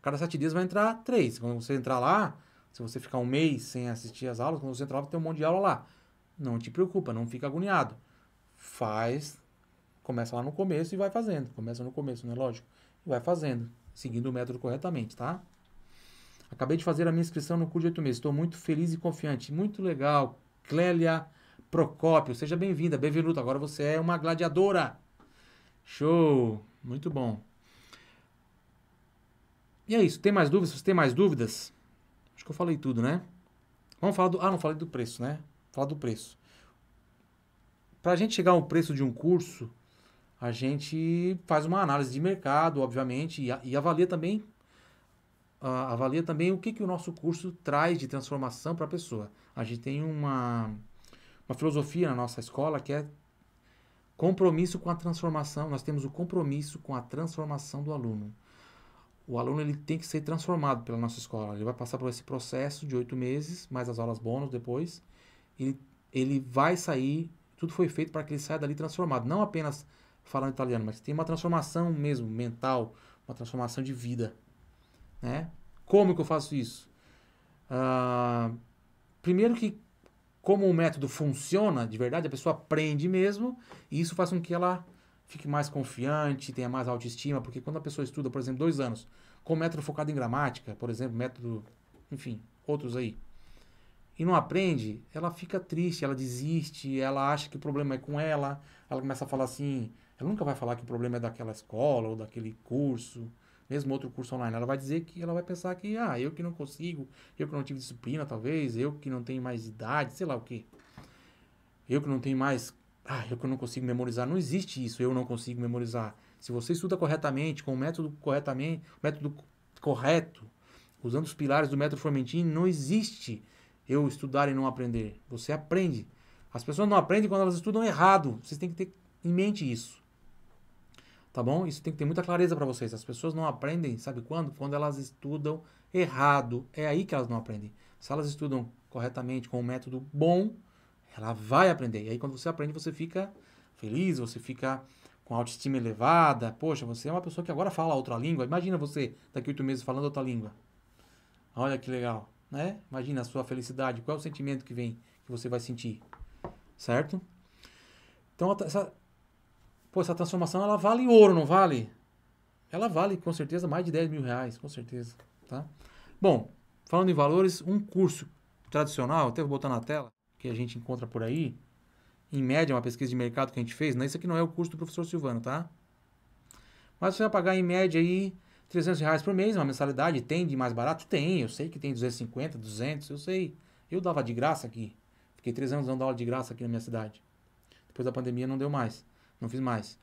Cada sete dias vai entrar três. Quando você entrar lá, se você ficar um mês sem assistir as aulas, quando você entrar lá, vai ter um monte de aula lá. Não te preocupa, não fica agoniado. Faz, começa lá no começo e vai fazendo. Começa no começo, né? Lógico vai fazendo, seguindo o método corretamente, tá? Acabei de fazer a minha inscrição no curso de oito meses. Estou muito feliz e confiante. Muito legal. Clélia Procópio, seja bem-vinda. bem-vinda agora você é uma gladiadora. Show! Muito bom. E é isso. Tem mais dúvidas? Você tem mais dúvidas? Acho que eu falei tudo, né? Vamos falar do. Ah, não falei do preço, né? Falar do preço. Para a gente chegar ao preço de um curso, a gente faz uma análise de mercado, obviamente, e, e avalia também uh, avalia também o que, que o nosso curso traz de transformação para a pessoa. A gente tem uma, uma filosofia na nossa escola que é compromisso com a transformação. Nós temos o compromisso com a transformação do aluno. O aluno ele tem que ser transformado pela nossa escola. Ele vai passar por esse processo de oito meses, mais as aulas bônus depois. Ele, ele vai sair, tudo foi feito para que ele saia dali transformado. Não apenas transformado falando italiano, mas tem uma transformação mesmo mental, uma transformação de vida, né? Como que eu faço isso? Uh, primeiro que como o método funciona de verdade, a pessoa aprende mesmo e isso faz com que ela fique mais confiante, tenha mais autoestima, porque quando a pessoa estuda, por exemplo, dois anos com método focado em gramática, por exemplo, método, enfim, outros aí, e não aprende, ela fica triste, ela desiste, ela acha que o problema é com ela, ela começa a falar assim, ela nunca vai falar que o problema é daquela escola ou daquele curso, mesmo outro curso online. Ela vai dizer que ela vai pensar que, ah, eu que não consigo, eu que não tive disciplina, talvez, eu que não tenho mais idade, sei lá o quê. Eu que não tenho mais. Ah, eu que não consigo memorizar. Não existe isso, eu não consigo memorizar. Se você estuda corretamente, com o método corretamente, método correto, usando os pilares do método Formentini, não existe eu estudar e não aprender. Você aprende. As pessoas não aprendem quando elas estudam errado. Vocês têm que ter em mente isso. Tá bom? Isso tem que ter muita clareza para vocês. As pessoas não aprendem, sabe quando? Quando elas estudam errado. É aí que elas não aprendem. Se elas estudam corretamente, com um método bom, ela vai aprender. E aí, quando você aprende, você fica feliz, você fica com autoestima elevada. Poxa, você é uma pessoa que agora fala outra língua. Imagina você daqui oito meses falando outra língua. Olha que legal, né? Imagina a sua felicidade. Qual é o sentimento que vem, que você vai sentir? certo? Então, essa, pô, essa transformação, ela vale ouro, não vale? Ela vale, com certeza, mais de 10 mil reais, com certeza, tá? Bom, falando em valores, um curso tradicional, até vou botar na tela, que a gente encontra por aí, em média, uma pesquisa de mercado que a gente fez, né? Isso aqui não é o curso do professor Silvano, tá? Mas você vai pagar em média aí 300 reais por mês, uma mensalidade, tem de mais barato? Tem, eu sei que tem 250, 200, eu sei. Eu dava de graça aqui, Fiquei três anos dando aula de graça aqui na minha cidade. Depois da pandemia não deu mais, não fiz mais.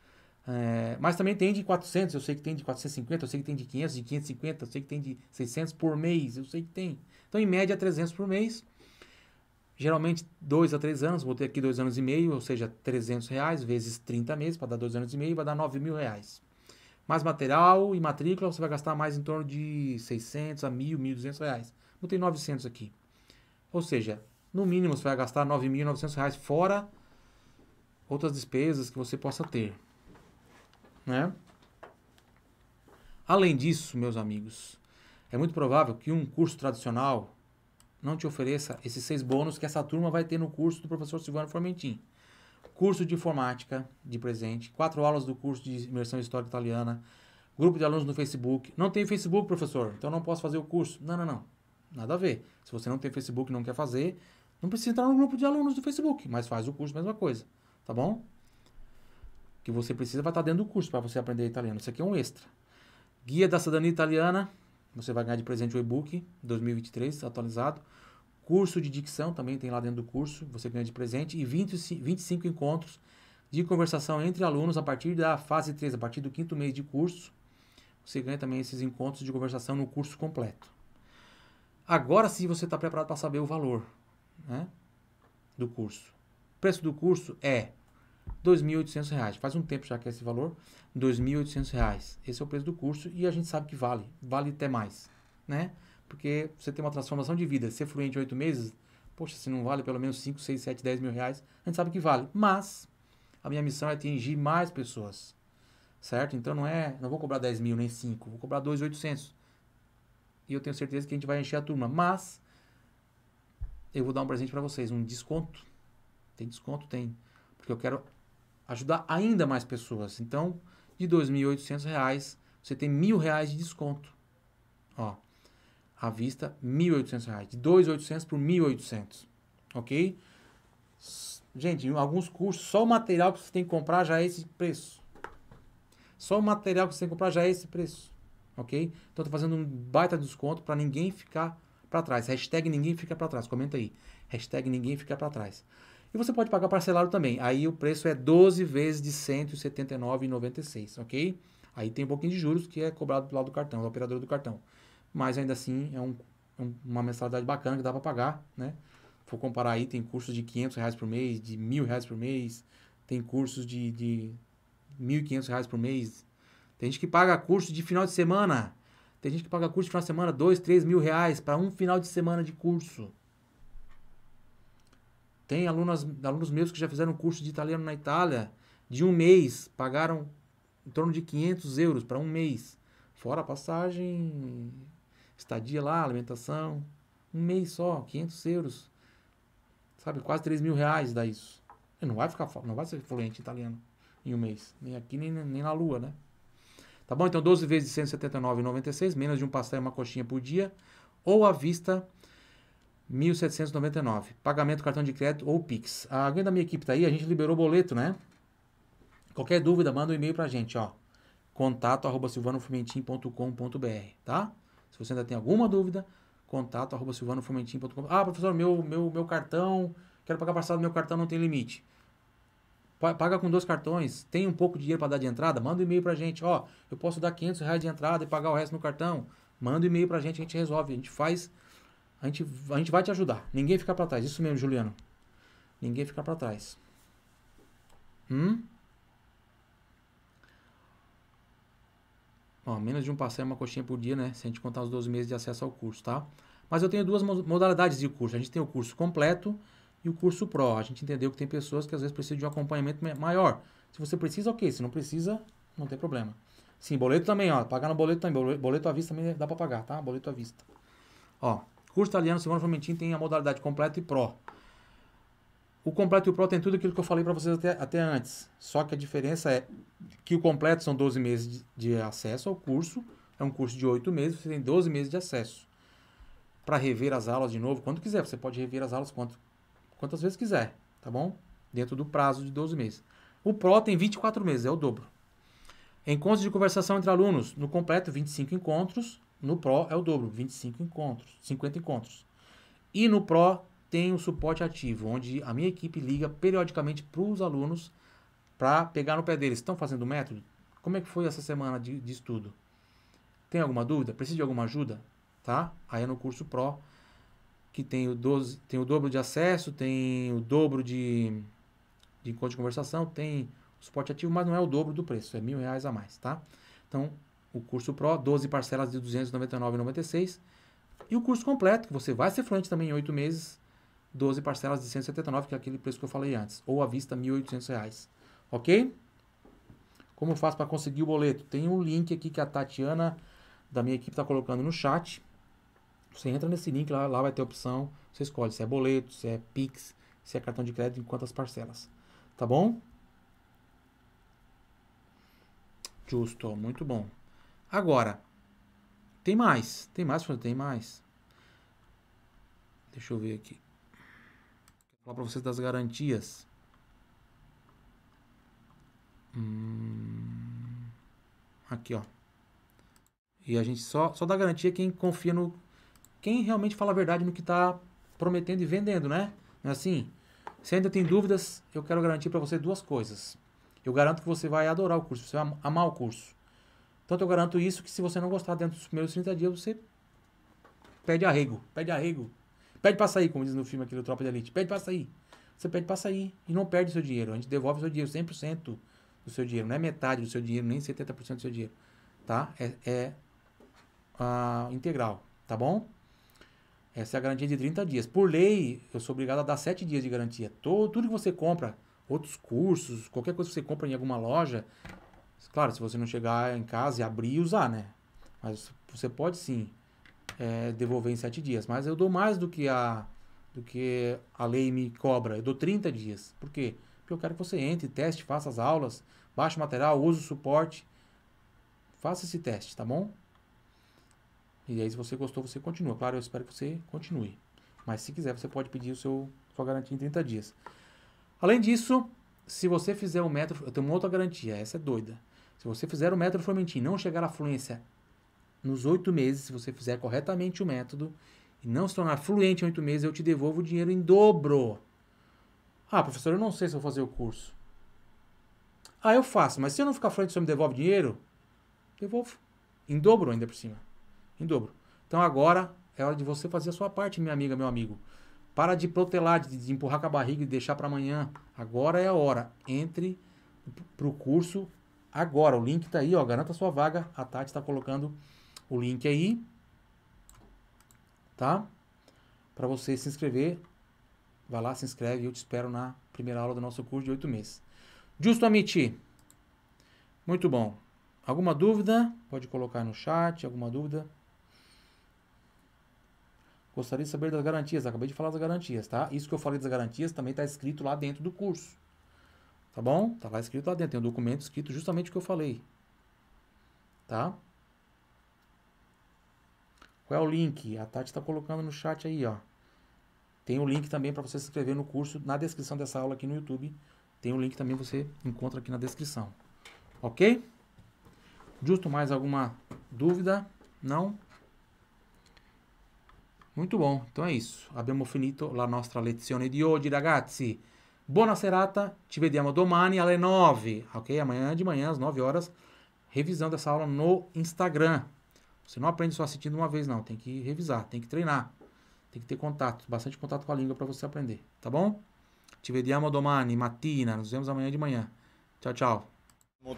É, mas também tem de 400, eu sei que tem de 450, eu sei que tem de 500, de 550, eu sei que tem de 600 por mês, eu sei que tem. Então, em média, 300 por mês. Geralmente, dois a três anos, vou ter aqui dois anos e meio, ou seja, 300 reais vezes 30 meses, para dar dois anos e meio, vai dar 9 mil reais. Mais material e matrícula, você vai gastar mais em torno de 600 a 1.000, 1.200 reais. não tem 900 aqui. Ou seja, no mínimo, você vai gastar R$ 9.900, fora outras despesas que você possa ter. Né? Além disso, meus amigos, é muito provável que um curso tradicional não te ofereça esses seis bônus que essa turma vai ter no curso do professor Silvano Formentin. Curso de informática de presente, quatro aulas do curso de imersão em história italiana, grupo de alunos no Facebook. Não tem Facebook, professor, então não posso fazer o curso. Não, não, não. Nada a ver. Se você não tem Facebook e não quer fazer, não precisa entrar no grupo de alunos do Facebook, mas faz o curso, mesma coisa, tá bom? O que você precisa vai estar dentro do curso para você aprender italiano. Isso aqui é um extra. Guia da cidadania italiana, você vai ganhar de presente o e-book 2023 atualizado. Curso de dicção também tem lá dentro do curso, você ganha de presente. E 20, 25 encontros de conversação entre alunos a partir da fase 3, a partir do quinto mês de curso. Você ganha também esses encontros de conversação no curso completo. Agora sim você está preparado para saber o valor né, do curso. O preço do curso é R$ 2.800. Faz um tempo já que é esse valor, R$ 2.800. Esse é o preço do curso e a gente sabe que vale, vale até mais, né? Porque você tem uma transformação de vida, ser fluente em oito meses, poxa, se não vale pelo menos 5, 6, 7, 10 mil reais, a gente sabe que vale. Mas a minha missão é atingir mais pessoas, certo? Então não é, não vou cobrar 10 mil nem 5, vou cobrar 2.800. E eu tenho certeza que a gente vai encher a turma, mas eu vou dar um presente para vocês, um desconto. Tem desconto? Tem. Porque eu quero ajudar ainda mais pessoas. Então, de R$ 2.800, você tem R$ 1.000 de desconto. Ó, à vista, R$ 1.800. De R$ 2.800 por R$ 1.800. Ok? Gente, em alguns cursos, só o material que você tem que comprar já é esse preço. Só o material que você tem que comprar já é esse preço. Ok? Então, estou fazendo um baita desconto para ninguém ficar para trás. Hashtag ninguém fica para trás. Comenta aí. Hashtag ninguém fica para trás. E você pode pagar parcelado também. Aí o preço é 12 vezes de R$ 179,96, ok? Aí tem um pouquinho de juros que é cobrado pelo lado do cartão, da operadora do cartão. Mas ainda assim é um, é uma mensalidade bacana que dá para pagar, né? For comparar aí, tem cursos de 500 reais por mês, de mil reais por mês, tem cursos de, R$ 1.500 reais por mês. Tem gente que paga curso de final de semana, tem gente que paga curso de final de semana, dois, três mil reais para um final de semana de curso. Tem alunos, alunos meus que já fizeram curso de italiano na Itália de um mês, pagaram em torno de 500 euros para um mês. Fora a passagem, estadia lá, alimentação. Um mês só, 500 euros. Sabe, quase 3 mil reais dá isso. não vai ficar, não vai ser fluente italiano em um mês. Nem aqui, nem, nem na lua, né? Tá bom? Então 12 vezes 179,96, menos de um pastel e uma coxinha por dia, ou à vista 1.799. Pagamento cartão de crédito ou Pix. A ah, alguém da minha equipe tá aí, a gente liberou o boleto, né? Qualquer dúvida, manda um e-mail pra gente, ó. Contato arroba silvanofumentim.com.br, tá? Se você ainda tem alguma dúvida, contato arroba silvanofumentim.com. Ah, professor, meu, meu, meu cartão, quero pagar passado meu cartão não tem limite paga com dois cartões, tem um pouco de dinheiro para dar de entrada, manda um e-mail para a gente, ó, eu posso dar 500 reais de entrada e pagar o resto no cartão, manda um e-mail para a gente, a gente resolve, a gente faz, a gente, a gente vai te ajudar, ninguém fica para trás, isso mesmo, Juliano, ninguém fica para trás. Hum? Ó, menos de um passeio, é uma coxinha por dia, né? Se a gente contar os 12 meses de acesso ao curso, tá? Mas eu tenho duas modalidades de curso. A gente tem o curso completo, e o curso PRO. A gente entendeu que tem pessoas que às vezes precisam de um acompanhamento maior. Se você precisa, ok. Se não precisa, não tem problema. Sim, boleto também, ó. Pagar no boleto também. Boleto à vista também dá para pagar, tá? Boleto à vista. Ó, curso italiano o Fomentin tem a modalidade completo e PRO. O completo e o PRO tem tudo aquilo que eu falei para vocês até, até antes. Só que a diferença é que o completo são 12 meses de, de acesso ao curso. É um curso de 8 meses, você tem 12 meses de acesso. Para rever as aulas de novo, quando quiser, você pode rever as aulas quanto, quantas vezes quiser, tá bom? Dentro do prazo de 12 meses. O PRO tem 24 meses, é o dobro. Encontros de conversação entre alunos, no completo 25 encontros, no PRO é o dobro, 25 encontros, 50 encontros. E no PRO tem o suporte ativo, onde a minha equipe liga periodicamente para os alunos para pegar no pé deles. Estão fazendo o método? Como é que foi essa semana de, de estudo? Tem alguma dúvida? Precisa de alguma ajuda? Tá? Aí é no curso PRO que tem o, 12, tem o dobro de acesso, tem o dobro de, de encontro de conversação, tem o suporte ativo, mas não é o dobro do preço, é mil reais a mais, tá? Então, o curso Pro, 12 parcelas de R$ 299,96. E o curso completo, que você vai ser fluente também em oito meses, 12 parcelas de 179, que é aquele preço que eu falei antes, ou à vista R$ 1.800, ok? Como eu faço para conseguir o boleto? Tem um link aqui que a Tatiana da minha equipe está colocando no chat. Você entra nesse link lá, lá vai ter a opção, você escolhe se é boleto, se é Pix, se é cartão de crédito, em quantas parcelas. Tá bom? Justo, muito bom. Agora, tem mais, tem mais, tem mais. Deixa eu ver aqui. Vou falar para vocês das garantias. Hum, aqui, ó. E a gente só, só dá garantia quem confia no, quem realmente fala a verdade no que está prometendo e vendendo, né? Não é assim? Se ainda tem dúvidas, eu quero garantir para você duas coisas. Eu garanto que você vai adorar o curso, você vai amar o curso. Tanto eu garanto isso que se você não gostar dentro dos primeiros 30 dias, você pede arrego, pede arrego. Pede para sair, como diz no filme aquele Tropa de Elite. Pede para sair. Você pede para sair e não perde o seu dinheiro. A gente devolve o seu dinheiro, 100% do seu dinheiro. Não é metade do seu dinheiro, nem 70% do seu dinheiro. Tá? É, é uh, integral, tá bom? Essa é a garantia de 30 dias. Por lei, eu sou obrigado a dar 7 dias de garantia. Todo, tudo que você compra, outros cursos, qualquer coisa que você compra em alguma loja, claro, se você não chegar em casa e abrir e usar, né? Mas você pode sim é, devolver em 7 dias. Mas eu dou mais do que, a, do que a lei me cobra. Eu dou 30 dias. Por quê? Porque eu quero que você entre, teste, faça as aulas, baixe o material, use o suporte. Faça esse teste, tá bom? E aí, se você gostou, você continua. Claro, eu espero que você continue. Mas se quiser, você pode pedir o seu, sua garantia em 30 dias. Além disso, se você fizer o método, eu tenho uma outra garantia, essa é doida. Se você fizer o método Formentin e não chegar à fluência nos oito meses, se você fizer corretamente o método e não se tornar fluente em oito meses, eu te devolvo o dinheiro em dobro. Ah, professor, eu não sei se vou fazer o curso. Ah, eu faço, mas se eu não ficar fluente, você me devolve dinheiro? Devolvo. Em dobro ainda por cima. Em dobro. Então agora é hora de você fazer a sua parte, minha amiga, meu amigo. Para de protelar, de, de empurrar com a barriga e deixar para amanhã. Agora é a hora. Entre para o curso agora. O link está aí, ó. Garanta a sua vaga. A Tati está colocando o link aí. Tá? Para você se inscrever. Vai lá, se inscreve. Eu te espero na primeira aula do nosso curso de oito meses. Justo Amiti. Muito bom. Alguma dúvida? Pode colocar no chat. Alguma dúvida? Gostaria de saber das garantias. Acabei de falar das garantias, tá? Isso que eu falei das garantias também está escrito lá dentro do curso. Tá bom? Tá lá escrito lá dentro. Tem um documento escrito justamente o que eu falei. Tá? Qual é o link? A Tati está colocando no chat aí, ó. Tem o um link também para você se inscrever no curso na descrição dessa aula aqui no YouTube. Tem o um link também você encontra aqui na descrição. Ok? Justo mais alguma dúvida? Não? Muito bom, então é isso. Abbiamo finito la nostra lezione di oggi, ragazzi. Buona serata, ci vediamo domani alle 9, ok? Amanhã de manhã, às 9 horas, revisão dessa aula no Instagram. Você não aprende só assistindo uma vez, não. Tem que revisar, tem que treinar. Tem que ter contato, bastante contato com a língua para você aprender, tá bom? Te vediamo domani, mattina. Nos vemos amanhã de manhã. Tchau, tchau.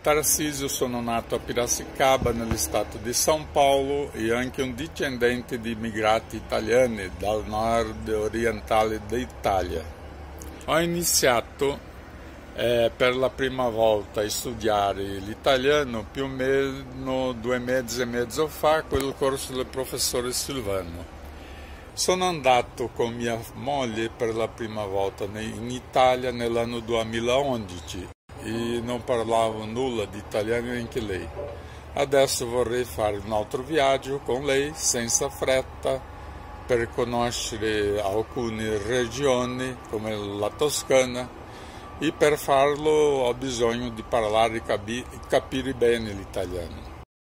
Tarcísio sono nato a Piracicaba, nello stato di São Paulo, e anche un discendente di immigrati italiani dal nord orientale d'Italia. Ho iniziato eh, per la prima volta a studiare l'italiano più o meno due mesi e mezzo fa con il corso del professore Silvano. Sono andato con mia moglie per la prima volta in Italia nell'anno 2011 e não parlavo nula de italiano que lei. Adesso vorrei fare un altro viaggio con lei senza fretta per conoscere alcune regioni come la Toscana e per farlo ho bisogno di parlare e capire bene l'italiano.